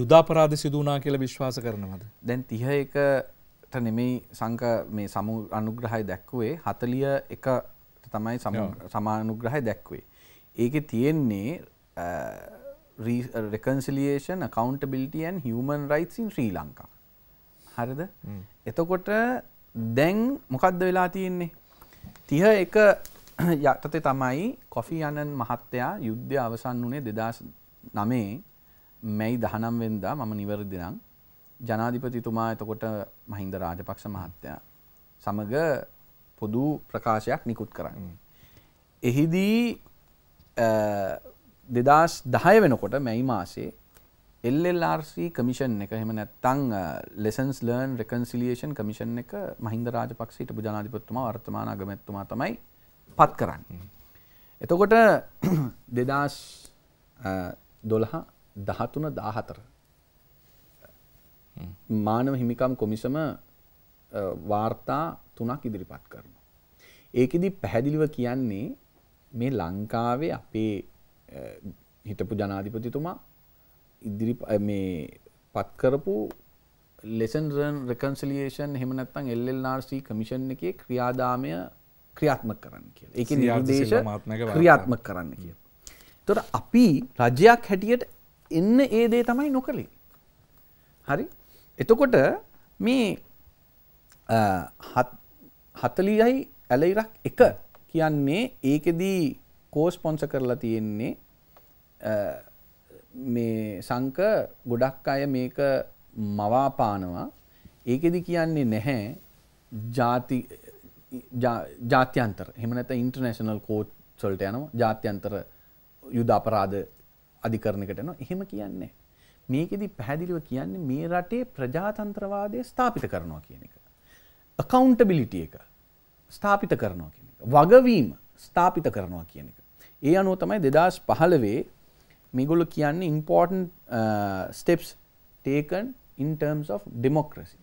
යුදාපරාධ සිදුනා කියල විශ්වාස කරනවද දැන් තිහ එක ට නෙමෙයි සංක මේ සමු අනුග්‍රහය දැක්වේ හතලිය එක තමයි සමානුග්‍රහය දැක්වේ. ඒක තියෙන්නේ රෙකන්සිලියේෂන් කකවන්ටබිලිටන් හමන් රයිටස් ඉන් ශ්‍රී ලංකා හරිද එතකොට දැන් මොකක්ද වෙලා තියෙන්නේ තිහ එක යටතේ තමයි කොෆි අනන් මහත්තයා යුද්ධ අවසන් වනේ දෙදස් නමේ මැයි දහනම් වෙන්දා මම නිවරදිනම් ජනාධිපතිතුමා එතකොට මහින්ද රාජපක්ෂ මහත්තයා සමග පොදු ප්‍රකාශයක් නිකුත් කරන්න. එහිදී දෙදස් දහය වෙනකොට මැයි මාසේ එල්LRC කමිෂන් එක හෙම නැත්තං ලෙසන්ස් ලර්න් රෙකන්සිලියේෂන් කමිෂන් එක මහින්ද රාජපක්ෂට බුජනාධිපත්තුමා වර්තමාන අගමැත්තුමා තමයි පත් කරන්න. එතකොට දෙදස් දොළහා දහතුන දාහතර මානව හිමිකම් කොමිසම වාර්තා තුනක් ඉදිරිපත් කරන. ඒකෙදි පැහැදිලිව කියන්නේ මේ ලංකාවේ අපේ හිටපු ජනාධිපතිතුමා ඉදිරි මේ පත්කරපු ලෙසන් රන් රෙකන්සිලියේෂන් එහෙම නැත්නම් LLRC කමිෂන් එකේ ක්‍රියාදාමය ක්‍රියාත්මක කරන්න කියලා. ඒකේ නිර්දේශ ක්‍රියාත්මක කරන්න කියලා. ඒතොර අපි රජයක් හැටියට එන්න ඒ දේ තමයි නොකලේ. හරි? එතකොට මේ හතලියයි ඇලයිරක් එක කියන්නේ ඒකෙදී කෝස්පොන්ස කරලා තියෙන්නේ මේ සංක ගොඩක් අය මේක මවාපානවා ඒකෙදි කියන්නේ නැහැ ජාති ජාත්‍යන්තර හෙමනැත ඉන්ටර්නේශනල් කෝට් සොල්ට යනවා ජාත්‍යන්තර යුද අපරාධ අධිකරණකටන එහෙම කියන්නේ මේකෙදි පැහැදිලිව කියන්නේ මේ රටේ ප්‍රජාතන්ත්‍රවාදය ස්ථාපිත කරනවා කියන එක. accountability එක ස්ථාපිත කරනවා කියන එක. වගවීම ස්ථාපිත කරනවා කියන එක. ඒ අනුව තමයි 2015 මේගොල්ලෝ කියන්නේ important uh, steps taken in terms of democracy.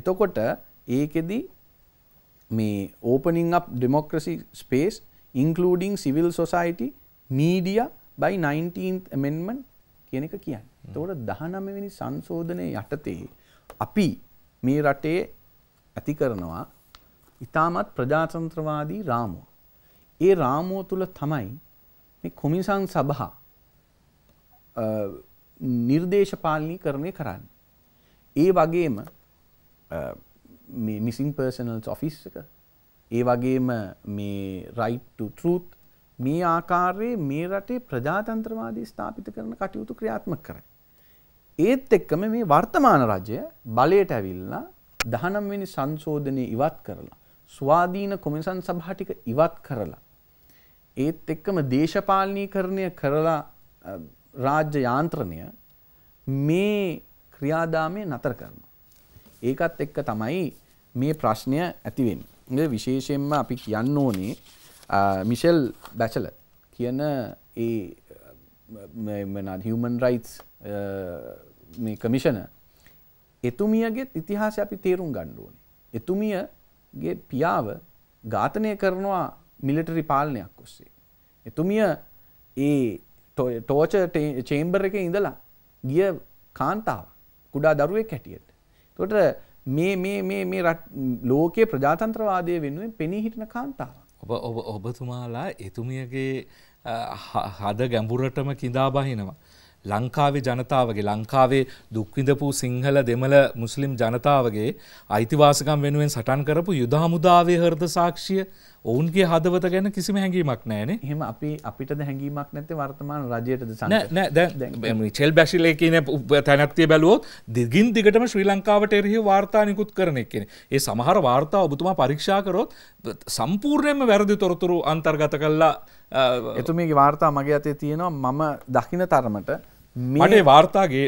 එතකොට ඒකෙදි මේ opening up democracy space including civil society media by 19th amendment කියන එක කියන්න. තවට දහනමවෙනි සංශෝධනය යටතේ අපි මේ රටේ ඇති කරනවා ඉතාමත් ප්‍රජාතන්ත්‍රවාදී රාමුව. ඒ රාමුව තුළ තමයි මේ කොමිසන් සභහා නිර්දේශපාලනී කරණය කරන්න. ඒ වගේම මිසින් පර්සනල් ෆිස් එක ඒ වගේම මේ රයිට් ටෘත් මේ ආකාරයේ මේ රටේ ප්‍රජාතන්ත්‍රවාදී ස්ථාපිත කරන කටයුතු ක්‍රියාත්මක කරයි. ඒත් එක්කම මේ වර්තමාන රජය බලයට ඇවිල්ලා 19 වෙනි සංශෝධනය ඉවත් කරලා ස්වාධීන කොමිසන් සභා ටික ඉවත් කරලා ඒත් එක්කම දේශපාලනීකරණය කරලා රාජ්‍ය යාන්ත්‍රණය මේ ක්‍රියාදාමය නතර කරනවා. ඒකත් එක්ක තමයි මේ ප්‍රශ්නය ඇතිවෙන්නේ. විශේෂයෙන්ම අපි කියන්න ඕනේ මිෂෙල් බැචල කියන ඒ හමන් රයිස් මේ කමිෂන එතුමියගෙත් ඉතිහාස අපි තේරුම් ගණ්ඩුවන. එතුමියගේ පියාව ඝාතනය කරනවා මිලිටරි පාලනයක් ඔස්සේ. එතුමිය ඒ ටෝච චේම්බර් එක ඉඳලා ගිය කාන්තාව කුඩා දරුවෙක් හැටියට. තොට මේ මේ රට ලෝකයේ ප්‍රජාතන්ත්‍රවාදය වෙනුවෙන් පෙනී හිටන කාන්තාව. ඔබ ඔබ ඔබතුමාලා එතුමියගේ හද ගැඹුරටම කිඳා බහිනවා. ලංකාවේ ජනතාවගේ ලංකාවේ දුක්විඳපු සිංහල දෙමළ මුස්ලිම් ජනතාවගේ අයිතිවාසකම් වෙනුවෙන් සටන් කරපු යුදහමුදාවේ හර්ද සාක්ෂිය ඔවුන්ගේ හදවත ගැන කිසිම හැඟීමක් නෑන හෙම අපි අපිට හැඟීමක් නැති වර්තමාන රජයට චෙල් බැශිල කියන තැනත්තිය බැලුවොත් දිගින් දිගටම ශ්‍රී ලංකාවට එරෙහි වාර්තානිකුත් කරන එකෙන ඒ සමහර වාර්තා ඔබතුමා පරීක්ෂාකරොත් සම්පූර්ණයම වැරදි තොරතුරු අන්තර්ගත කල්ලා එතුමගේ වාර්තා මගේ අතේ තියෙනවා මම දකින තරමට මට වාර්තාගේ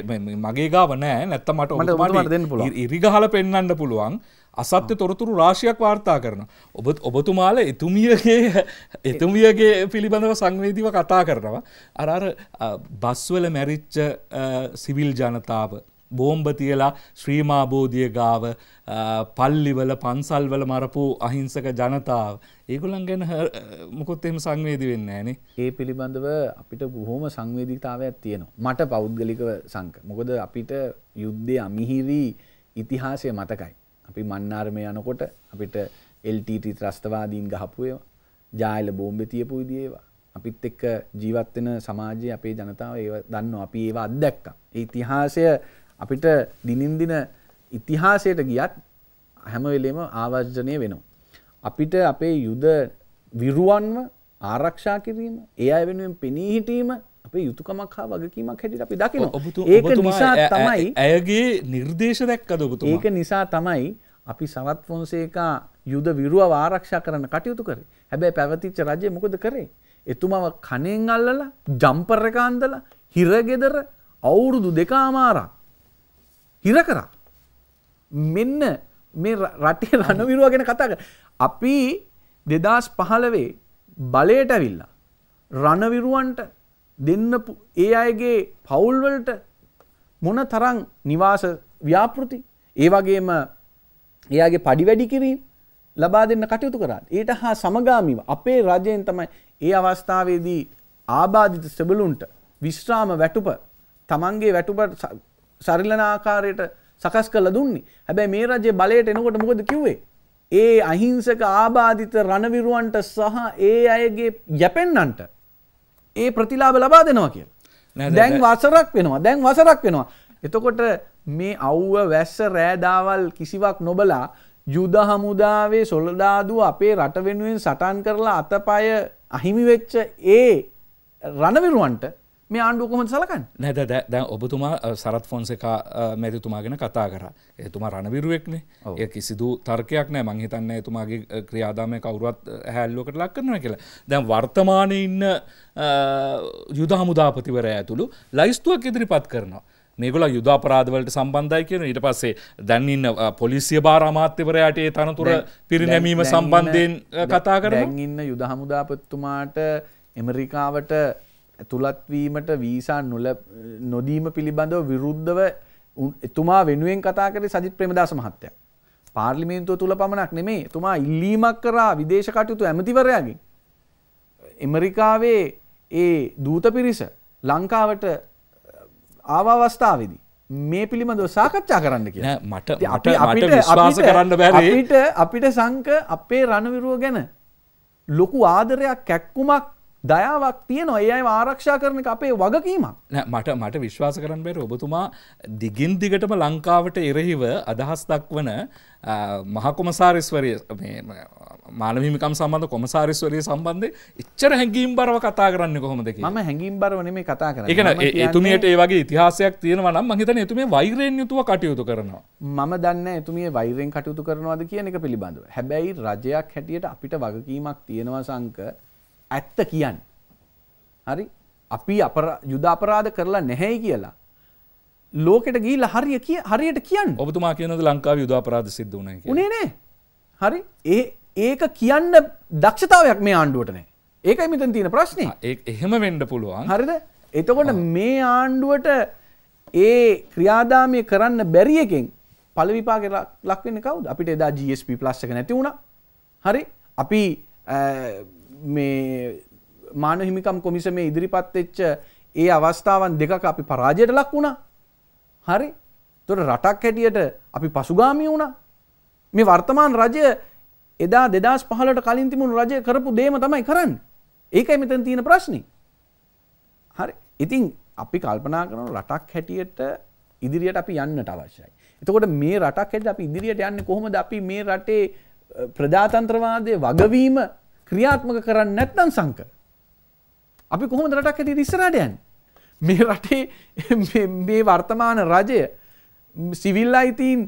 මගේ ගාවනෑ නැත්තමට ඉරිගහල පෙන්න්න පුළුවන් අසත්‍ය තොරතුරු රාශියක් වාර්තා කරන. ඔබත් ඔබතුමාල එතුමියගේ එතුමියගේ පිළිබඳව සංවේදීව කතා කරනවා. අරර බස්වල මැරිච්ච සිවිල් ජනතාව. බෝම්බ තියලා ශ්‍රීමාබෝධිය ගාව පල්ලිවල පන්සල්වල මරපු අහිංසක ජනතාව. ඒගොලන් ගැන මොකොත් එම සංවේදි වෙන්න ඇන. ඒ පිළිබඳව අපිට බොහොම සංවේධිතාවයක් තියෙනවා. මට පෞද්ගලිකව සංක. මොකද අපිට යුද්ධය අමිහිරී ඉතිහාසය මතකයි. අපි මන්නාර්මය යනකොට අපිට එල්ටට ත්‍රස්තවාදීන් ගහපුයවා ජායල බෝම්බ තියපු විදිේවා අපිත් එක්ක ජීවත්වෙන සමාජය අපේ ජනතාව ඒ දන්න අපි ඒවා අත්දැක්ක. ඉතිහාසය අපිට දිනින්දින ඉතිහාසයට ගියත් හැමවෙලේම ආවර්ජනය වෙනවා. අපිට අපේ යුද විරුවන්ව ආරක්ෂා කිරීම ඒ අය වෙනුවෙන් පෙනී හිටීම අප යුතුකමක් හා වගකීමක් හැටිට අපි දකින ඒක නිසා තමයි ඇයගේ නිර්දේශ දැක්ක දොබතු ඒක නිසා තමයි අපි සවත් වොන්සේකා යුද විරුව ආරක්ෂා කරන කටයුතු කර හැබැයි පැවතිච්ච රජය මොකද කරේ එතුමව කනෙන් අල්ලලා ජම්පර්රකාන්දල හිරගෙදර අවුරුදු දෙකාමාරක් හිර කරා මෙන්න මේ රටේ රණවිරුව ගැන කතාක අපි දෙදස් පහලවේ බලයට ඇවිල්ලා රණවිරුවන්ට දෙන්න ඒ අයගේ පවුල්වලට මොන තරං නිවාස ව්‍යාපෘති ඒ වගේම එයාගේ පඩි වැඩි කිරීම ලබා දෙන්න කටයුතු කරන්න. ඊට හා සමගාමීව අපේ රජයෙන් තමයි ඒ අවස්ථාවේදී ආබාධිත සෙබලුන්ට විශ්‍රාම වැටුප තමන්ගේ වැටුප සරිලන ආකාරයට සකස් කළ දුන්නේ. හැබැයි මේ රජයේ බලයට එනකොට මොකද කිව්වේ? ඒ අහිංසක ආබාධිත රණවිරුවන්ට සහ ඒ අයගේ යැපෙන්නන්ට ඒ ප්‍රතිලාබ ලබා දෙනවා කිය දැන් වසරක් වෙනවා දැන් වසරක් වෙනවා එතකොට මේ අව්ව වැස්ස රෑදාවල් කිසිවක් නොබලා යුද හමුදාවේ සොල්දාදුව අපේ රට වෙනුවෙන් සටන් කරලා අතපය අහිමිවෙච්ච ඒ රණවිරුවන්ට මේ ආණ්ඩුව කොහොමද සලකන්නේ නැද දැන් ඔබතුමා සරත් ෆොන්සේකා මැතිතුමා ගැන කතා කරා එතුමා රණවිරුවෙක්නේ ඒ කිසිදු තර්කයක් නැහැ මං හිතන්නේ එතුමාගේ ක්‍රියාදාමය කවුරුවත් හැල්ලුවකට ලක් කරනවා කියලා දැන් වර්තමානයේ ඉන්න යුද හමුදාපතිවරයා ඇතුළු ලයිස්තුවක් ඉදිරිපත් කරනවා මේගොල යුදාපරාධවලට සම්බන්ධයි කියන ඊට පස්සේ දැන්ඉන්න පොලිසිය බාර අමාත්‍යවරයාට ඒ තනතුර පිරිනැමීම සම්බන්ධයෙන් කතා කර ඉන්න යුද හමුදාපත්තුමාට එමරිකාවට ඇතුළත්වීමට වීසා නොල නොදීම පිළිබඳව විරුද්ධව එතුමා වෙනුවෙන් කතා කරේ සජිත් ප්‍රේමදාස මහත්තයා. පාර්ලිමේන්තුව තුල පමණක් නෙමේ එතුමා ඉල්ලීමක් කරා විදේශ කටයුතු ඇමතිවරයාගෙන්. එමරිකාවේ ඒ දූත පිරිස ලංකාවට ආව අවස්ථාවේදී මේ පිළිබඳව සාකච්ඡා කරන්න කිය මට අපිට විශ්වාස කරන්න බැරිට අපිට සංක අපේ රණවිරුව ගැන ලොකු ආදරයක් කැක්කුමක් දයාවක් තියනවා ඒ අය ආරක්ෂා කරන අපේ වගකීමක් මට මට විශ්වාස කරන්න බැර ඔබතුමා දිගින් දිගටම ලංකාවට එරෙහිව අදහස් දක්වන මහකොමසාරිස්වරය මානමිකම් සම්බඳ කොමසාරිස්වරය සම්බන්ධය එච්චර හැඟීම් බරව කතා කරන්න කොහොමද ම හැඟීම් බරවන මේ කතා කර එකන එතුමියට ඒ වගේ ඉතිහාසයක් තියෙනවා නම් මහිතන එතුමේ වෛරයෙන් යුතුව කටයුතු කරනවා මම දන්න එතුමිය වෛරෙන් කටයුතු කරනවාද කියන එක පිළිබඳව හැබැයි රජයක් හැටියට අපිට වගකීමක් තියෙනවා සංක ඇත්ත කියන්න. හරි අපි යුදාපරාධ කරලා නැහැයි කියලා. ලෝකෙට ගී හරිය කිය හරියට කියන්න ඔබතුමා කියනද ලංකාව යුදාපරාධ සිද්ධ වන උනේ නෑ හරි ඒ ඒක කියන්න දක්ෂතාවයක් මේ ආණ්ඩුවටනෑ ඒකයි මිතන් තියෙන ප්‍රශ්නය එහෙම වෙන්ඩ පුළුවන් හරිද එතකොට මේ ආණ්ඩුවට ඒ ක්‍රියාදාමය කරන්න බැරි එකෙන් පලවිපා කර ලක්වෙන කවද අපිට එදා GSP ප්ලස්්ක නැතිවුණ හරි අපි මේ මාන හිමිකම් කොමිසමේ ඉදිරිපත් වෙච්ච ඒ අවස්ථාවන් දෙකක් අපි පරාජයට ලක් වුණා. හරි. එතකොට රටක් හැටියට අපි පසුගාමී වුණා. මේ වර්තමාන රජය එදා 2015ට කලින් තිබුණු රජය කරපු දෙයම තමයි කරන්නේ. ඒකයි මෙතන තියෙන ප්‍රශ්නේ. හරි. ඉතින් අපි කල්පනා කරන රටක් හැටියට ඉදිරියට අපි යන්නට අවශ්‍යයි. එතකොට මේ රටක් හැටියට අපි ඉදිරියට යන්නේ කොහොමද? අපි මේ රටේ ප්‍රජාතන්ත්‍රවාදයේ වගවීම ක්‍රියාත්මක කරන්න නැත්නම් සංක. අපි කොහොමද රටක් ඇති ඉස්සරහට යන්නේ? මේ රටේ මේ වර්තමාන රජය සිවිල් අයිතීන්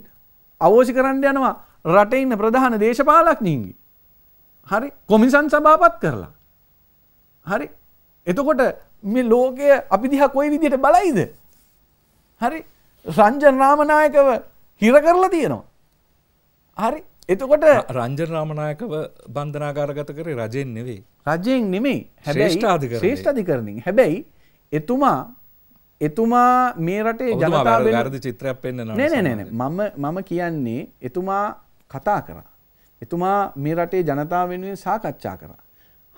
අවෝසි කරන්න යනවා රටේ ඉන්න ප්‍රධාන දේශපාලකණින්ගේ. හරි කොමිසන් සභාපත් කරලා. හරි එතකොට මේ ලෝකය අපි දිහා කොයි විදිහට බලයිද? හරි රංජන් රාමනායකව හිර කරලා තියෙනවා. හරි එතකොට රංජන රාමණයකව බන්ධනාගාරගත කරේ රජයෙන් නෙවෙයි. රජයෙන් නෙමෙයි. හැබැයි ශ්‍රේෂ්ඨාධිකරණින්. හැබැයි එතුමා එතුමා මේ රටේ ජනතාව වැරදි චිත්‍රයක් පෙන්වනවා. නෑ නෑ නෑ මම මම කියන්නේ එතුමා කතා කරා. එතුමා මේ රටේ ජනතාව වෙනුවෙන් සාකච්ඡා කරා.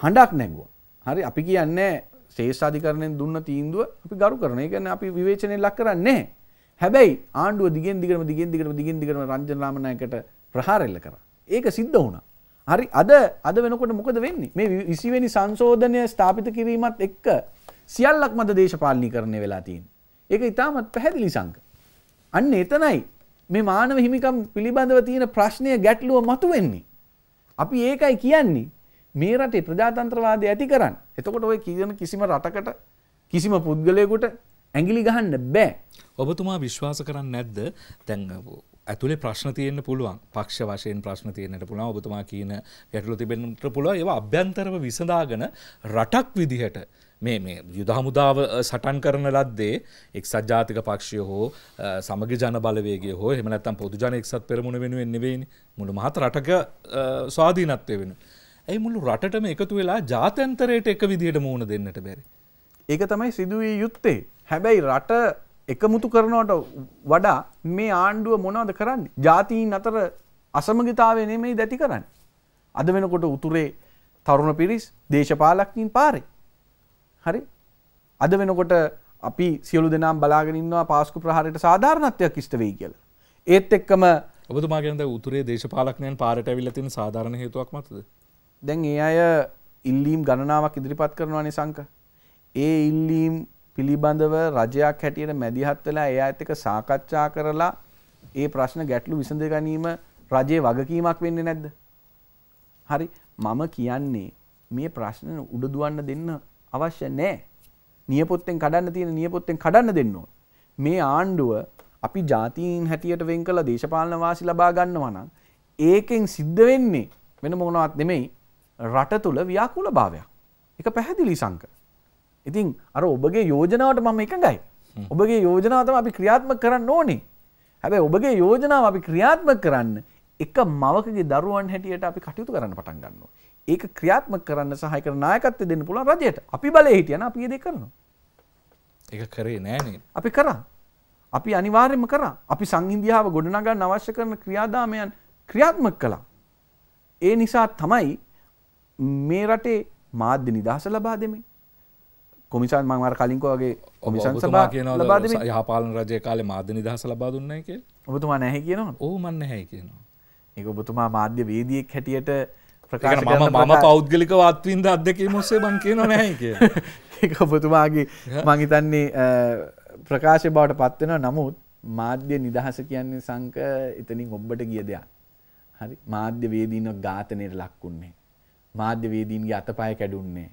හඬක් නැගුවා. හරි අපි කියන්නේ ශේෂාධිකරණයෙන් දුන්න තීන්දුව අපි ගරු කරනවා. ඒ කියන්නේ අපි විවේචනයේ ලක් කරන්නේ නැහැ. හැබැයි ආණ්ඩුව දිගෙන් දිගටම දිගෙන් දිගටම දිගෙන් දිගටම රංජන රාමනායකට ප්‍රහාරෙල්ල කර. ඒක සිද්ධ වුණා. හරි අද අද වෙනකොට මොකද වෙන්නේ මේ විසිවෙනි සංශෝධනය ස්ථාපිත කිරීමත් එක්ක සියල්ලක් මත දේශපාලනී කරණය වෙලා තියෙන. ඒක ඉතාමත් පැහැදිලි සංක. අන්න එතනයි මේ මානව හිමිකම් පිළිබඳව තියෙන ප්‍රශ්නය ගැටලුව මතු වෙන්නේ. අපි ඒකයි කියන්නේ මේ රටේ ප්‍රජාතන්ත්‍රවාදය ඇති කරන්න. එතකොට ඔය කියන කිසිම රටකට කිසිම පුද්ගලයෙකුට ඇඟිලි ගහන්න බෑ. ඔබතුමා විශ්වාස කරන්න නැද්ද දැන් ඇතුලේ ප්‍රශ්න තියෙන්න පුළුවන් පක්ෂ වශයෙන් ප්‍රශ්න තියෙන්නට පුළුවන් ඔබතුමා කියන ගැටලු තිබෙන්නට පුළුවන් ඒවා අභ්‍යන්තරව විසඳාගෙන රටක් විදිහට මේ මේ යුදහමුදාව සටන් කරන ලද්දේ එක්සත් ජාතික පක්ෂය හෝ සමග ජන බලවේගය හෝ එහෙම නැත්නම් පොදු ජන එක්සත් පෙරමුණ වෙනුවෙන් නෙවෙයිනේ මුළු මහත් රටක ස්වාධීනත්වය වෙනුවෙන් ඇයි මුළු රටටම එකතු වෙලා ජාත්‍යන්තරයට එක විදිහට මුහුණ දෙන්නට බැරි. ඒක තමයි සිදුවී යුත්තේ. හැබැයි රට එකමුතු කරනවට වඩා මේ ආණ්ඩුව මොනවද කරන්න ජාතිීන් අතර අසමගතාවේ නෙමෙයි දැති කරන්න. අද වෙනකොට උතුරේ තරුණ පිරිස් දේශපාලක්නින් පාරේ. හරි අද වෙනකොට අපි සියලු දෙනම් බලාගෙනන්නවා පාස්කු ප්‍රහාරයට සාධාරණත්වයක් ෂ්ටවී කියල. ඒත් එක්කම ඔබතුමාගන්ද උතුරේ දේශපාලක්නයන් පාරට විල්ලතින සාධාරණ හේතුවක් මතද. දැන් ඒ අය ඉල්ලීම් ගණනාවක් ඉදිරිපත් කරනවානි සංක. ඒ ඉල්ලීම් පිළිබඳව රජයක් හැටියට මැදිහත් වෙලා ඒ අයත් එක්ක සාකච්ඡා කරලා ඒ ප්‍රශ්න ගැටලු විසඳ ගැනීම රජයේ වගකීමක් වෙන්නේ නැද්ද? හරි මම කියන්නේ මේ ප්‍රශ්න උඩ දුවන්න දෙන්න අවශ්‍ය නැහැ. නියපොත්තෙන් කඩන්න තියෙන නියපොත්තෙන් කඩන්න දෙන්න මේ ආණ්ඩුව අපි ජාතීන් හැටියට වෙන් කළ දේශපාලන වාසි ලබා ගන්නවා නම් ඒකෙන් සිද්ධ වෙන්නේ වෙන මොනවත් නෙමෙයි රට තුල ව්‍යාකූල භාවයක්. ඒක පැහැදිලි සංකල්ප. ඉතින් අර ඔබගේ යෝජනාවට මම එකඟයි. ඔබගේ යෝජනාවතම අපි ක්‍රියාත්ම කරන්න ඕනි. හැබැයි ඔබගේ යෝජනාව අපි ක්‍රියාත්ම කරන්න එක මවකගේ දරුවන් හැටියට අපි කටයුතු කරන්න පටන් ගන්නවා. ඒක ක්‍රියාත්ම කරන්න සහාය කරන නායකත්වය දෙන්න පුළුවන් රජයට. අපි බලේ හිටියන අපි ඒ දේ කරනවා. ඒක කරේ නෑනේ. අපි කරා. අපි අනිවාර්යයෙන්ම කරා. අපි සංහිඳියාව ගොඩනගන්න අවශ්‍ය කරන ක්‍රියාදාමයන් ක්‍රියාත්මක කළා. ඒ නිසා තමයි මේ රටේ මාධ්‍ය නිදහස ලබා දෙමින් කොමිසාන් මංවර කලින්කෝගේ කොමිසන් සබා කියන යහපාලන රජය කාලේ මාධ්‍ය නිදහස ලබා දුන්නයි කිය ඔබතුමා නැහැ කියනවා ඕමන්න හැයි කියනවා ඒ ඔබතුමා මාධ්‍ය වේදියෙක් හැටියට ප්‍රකාශ මම පෞද්ගලික වත්වින්ද අදකීම ඔස්සේ බං කියන නැහැ කිය ඒ ඔබතුමාගේ මංහිතන්නේ ප්‍රකාශ බවට පත්වෙන නමුත් මාධ්‍ය නිදහස කියන්නේ සංක එතනින් ඔබ්බට ගිය දෙයක් හරි මාධ්‍ය වේදීනක් ඝාතනයට ලක්වුන්නේ මාධ්‍ය වේදීන්ගේ අතපය කැඩුන්නේ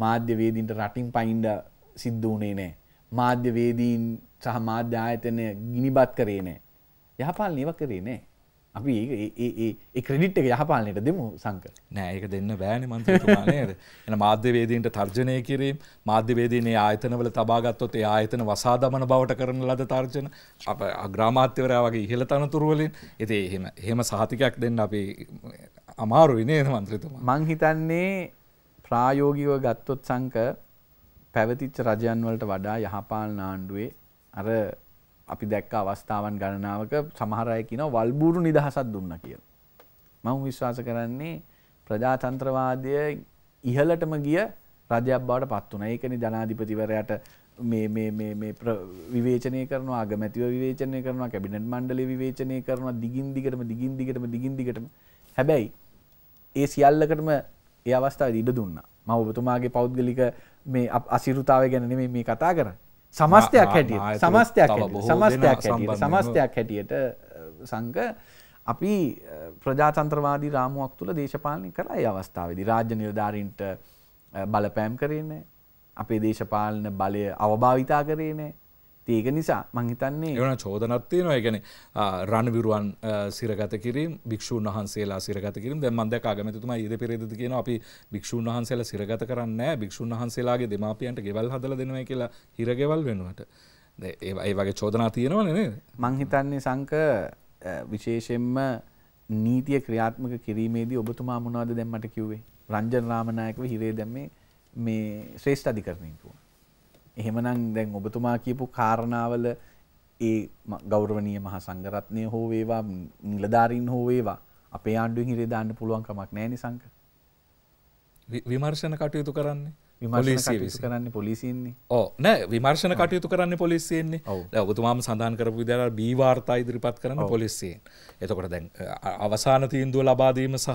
මාධ්‍යවේදීන්ට රටින් පයින්ඩ සිද්ධ වනේ නෑ. මාධ්‍යවේදීන් සහ මාධ්‍ය ආයතනය ගිනිබත් කරේ නෑ. යහපාල නිව කරේ නෑ. අපි ඒ ක්‍රඩිට් එක යහපාලනයට දෙමු සංක නෑ ඒක දෙන්න බෑන මන්ත්‍රතුමානේද එන මාධ්‍යවේදීන්ට තර්ජනය කිරීම මාධ්‍යවේදීනේ ආයතනවල තබාගත්තොත් ඒ ආයතන වසා දමන බවට කරන ලද තර්ජන අප අග්‍රාමාත්‍යවරයා වගේ ඉහළ තනතුරුවලින් ඉතින් එහෙම එහෙම සහතිකයක් දෙන්න අපි අමාරුයි නේද මන්ත්‍රතුමා මං හිතන්නේ ප්‍රායෝගිකව ගත්තොත් සංක පැවතිච්ච රජයන් වලට වඩා යහපාලන ආණ්ඩුවේ අර අපි දැක්ක අවස්ථාවන් ගණනාවක සමහර අය කියනවා වල්බూరు නිදහසක් දුන්නා කියලා. මම විශ්වාස කරන්නේ ප්‍රජාතන්ත්‍රවාදය ඉහළටම ගිය රජයක් බවට පත් වුණා. ඒකනේ ජනාධිපතිවරයාට මේ මේ මේ මේ විවේචනය කරනවා අගමැතිව විවේචනය කරනවා කැබිනට් මණ්ඩලය විවේචනය කරනවා දිගින් දිගටම දිගින් දිගටම දිගින් දිගටම හැබැයි ඒ සියල්ලකටම ඒ අවස්ථාව ඉඩ දුන්න ම ඔබතුමාගේ පෞද්ගලික මේ අසිරුතාව ගැන නෙමේ මේ කතා කර සමස්තයක් හැටිය සමස්තයක් සමස්තයක් සමස්තයක් හැටියට සංක අපි ප්‍රජාතන්ත්‍රවාදී රාමුවක් තුළ දේශපාලනය කරයි අවස්ථාවදි රාජ්‍ය නිර්ධාරීන්ට බලපෑම් කරන්නේ අපේ දේශපාලන බලය අවභාවිතා කරේනෑ ඒක නිසා මංහිතන්නේ එවන චෝදනත්තිය නොය ගැන රණවිරුවන් සිරගත කිරීම භික්ෂූන් වහන්සේලා සිරගත කිරීම දෙමන්දක ආගමතුතුම ඉද පෙරේද කියන අපි භික්ෂූන් වහන්සේලා සිරගත කරන්න භික්ෂූන් වහන්සේලාගේ දෙමාපියන්ට ගෙවල් හදල දෙනවා කියලා හිරගෙවල් වෙනුවට ඒ වගේ චෝදනා තියෙනවන මංහිතන්නේ සංක විශේෂෙන්ම නීතිය ක්‍රියාත්මක කිරීමේදී ඔබතුමා මොනවද දැම්මට කිව්වේ රංජන් රාමණයකව හිරේ දැම්මේ මේ ශ්‍රේෂ්ඨ අධිකරණයකුව එහෙමනම් දැන් ඔබතුමා කියපු කාරණාවල ඒ ගෞරවනීය මහ සංඝරත්නය හෝ වේවා නිලධාරීන් හෝ වේවා අපේ ආණ්ඩුවෙන් හිරේ දාන්න පුළුවන් කමක් නැහැ නේ සංඝ. විමර්ශන කටයුතු කරන්නේ කරන්න පොලිසින්නේ ඕ නෑ විමර්ශන කටයුතු කරන්න පොලිසියෙන්නේ ඔබතුමාම සඳහන් කරපු විදර බීවාර්තා ඉදිරිපත් කරන පොලිසියෙන් එතකොට දැන් අවසාන තීන්දුව ලබාදීම සහ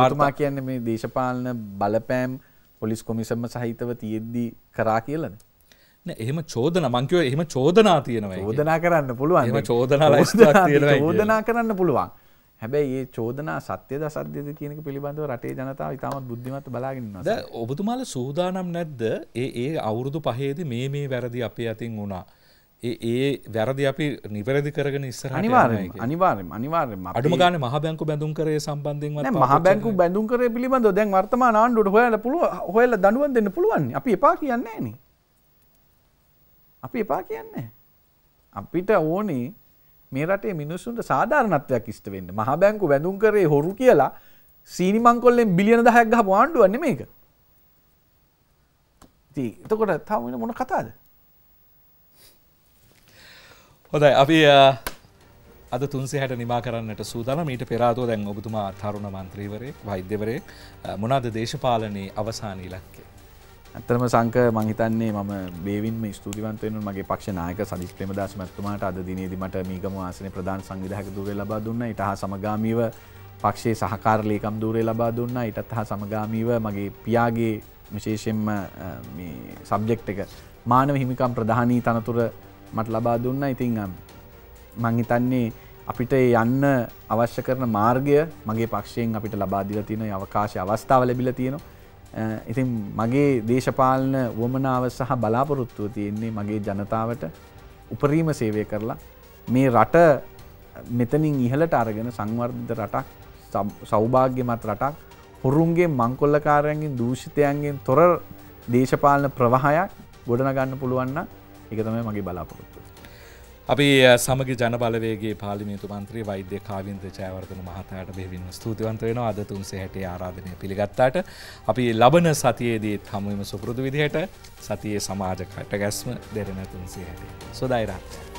වාර්තා කියන්න මේ දේශපාලන බලපෑම් පොලිස් කොමිසම සහිතව තියෙද්දී කරා කියලද එහෙම චෝදන මංකව එහෙම චෝදනා තියෙනවා චෝදනා කරන්න පුළුවන් චෝදනා චෝදනා කරන්න පුළුවන් හැබැයි ඒ චෝදනා සත්‍යද සද්‍යද කියනක පිළිබඳව රටේ ජනතාව ඉතාමත් බුද්ධිමත් බලාගන්න ද ඔබතුමාල සූදානම් නැද්ද ඒ ඒ අවුරුදු පහේද මේ මේ වැරදි අපේ අතින් වුණා ඒ වැරදි අපි නිවැරදි කරගෙන ඉස්සර අනිවාර්යම අනිවාර්යම අනිවාර්යම අඩුම ගානේ මහ බැංකු බැඳුම් කරේ සම්බන්ධයෙන් වත් මහ බැංකු බැඳුම් කරේ පිළිබඳව දැන් වර්තමාන ආණ්ඩුවට හොයලා පුළුවන් හොයලා දඬුවම් දෙන්න පුළුවන් අපි එපා කියන්නේ නැහැ නේ අපි එපා කියන්නේ අපිට ඕනේ මේ රටේ මිනිස්සුන්ට සාධාරණත්වයක් ඉෂ්ට වෙන්න. මහා බැංකු වැඳුම් කරේ හොරු කියලා සීනි මංකොල්ලෙන් බිලියන 10ක් ගහපු ආණ්ඩුවක් නෙමේක. ඉතින් එතකොට තව වෙන මොන කතාවද? හොඳයි අපි අද තුන්සිහට නිමා කරන්නට සූදාන මීට පෙරාතෝ දැන් ඔබතුමා තරුණ මන්ත්‍රීවරයෙක් වෛද්‍යවරයෙක් මොනාද දේශපාලනයේ අවසාන ඉලක්කය? ඇතරම සංක මහිතන්නේ ම බේවින් ස්තුතිවන්තවෙන මගේ පක්ෂනායක සදිස් ප්‍රමදස් මැත්තුමාට අද දිනේදීමට මීගම ආසන ප්‍රධාන සංවිධහක දුරේ ලබා දුන්න ඉට හා සමගාමීව පක්ෂේ සහකාරලයකම් දූරේ ලබා දුන්න ඉටත් හා සමගාමීව මගේ පියාගේ විශේෂෙන්ම සබ්ජෙක්් එක මානව හිමිකම් ප්‍රධානී තනතුර මට ලබා දුන්න ඉතිං මංහිතන්නේ අපිට යන්න අවශ්‍ය කරන මාර්ගය මගේ පක්ෂයෙන් අපිට ලබාදිල තියෙන අවකාශය අවස්ථාව ලැබිල තියෙනවා ඉතින් මගේ දේශපාලන වුවමනාව සහ බලාපොරොත්තුව තියෙන්නේ මගේ ජනතාවට උපරීම සේවය කරලා මේ රට මෙතනින් ඉහලට අරගෙන සංවර්ධිත රටක් සෞභාග්‍යමත් රටක් හොරුන්ගේ මංකොල්ලකාරයන්ගෙන් දූෂිතයන්ගෙන් තොර දේශපාලන ප්‍රවාහයක් ගොඩනගන්න පුළුවන්න එක තමයි මගේ බලාපොරොත්තු අපි සමග ජනබලවේගේ පාලිමේතු මන්ත්‍රී වෛද්‍ය කාවින්ද ජයවර්ධන මහතාට බෙවින් ස්තුතිවන්ත වෙනවා අද තුන්සේ හැටේ ආරාධනය පිළිගත්තාට අපි ලබන සතියේදීත් හමුවම සුපුරුදු විදිහට සතියේ සමාජ කටගැස්ම දෙරෙන තුන්සේ හැටේ සොදයිරත්ය.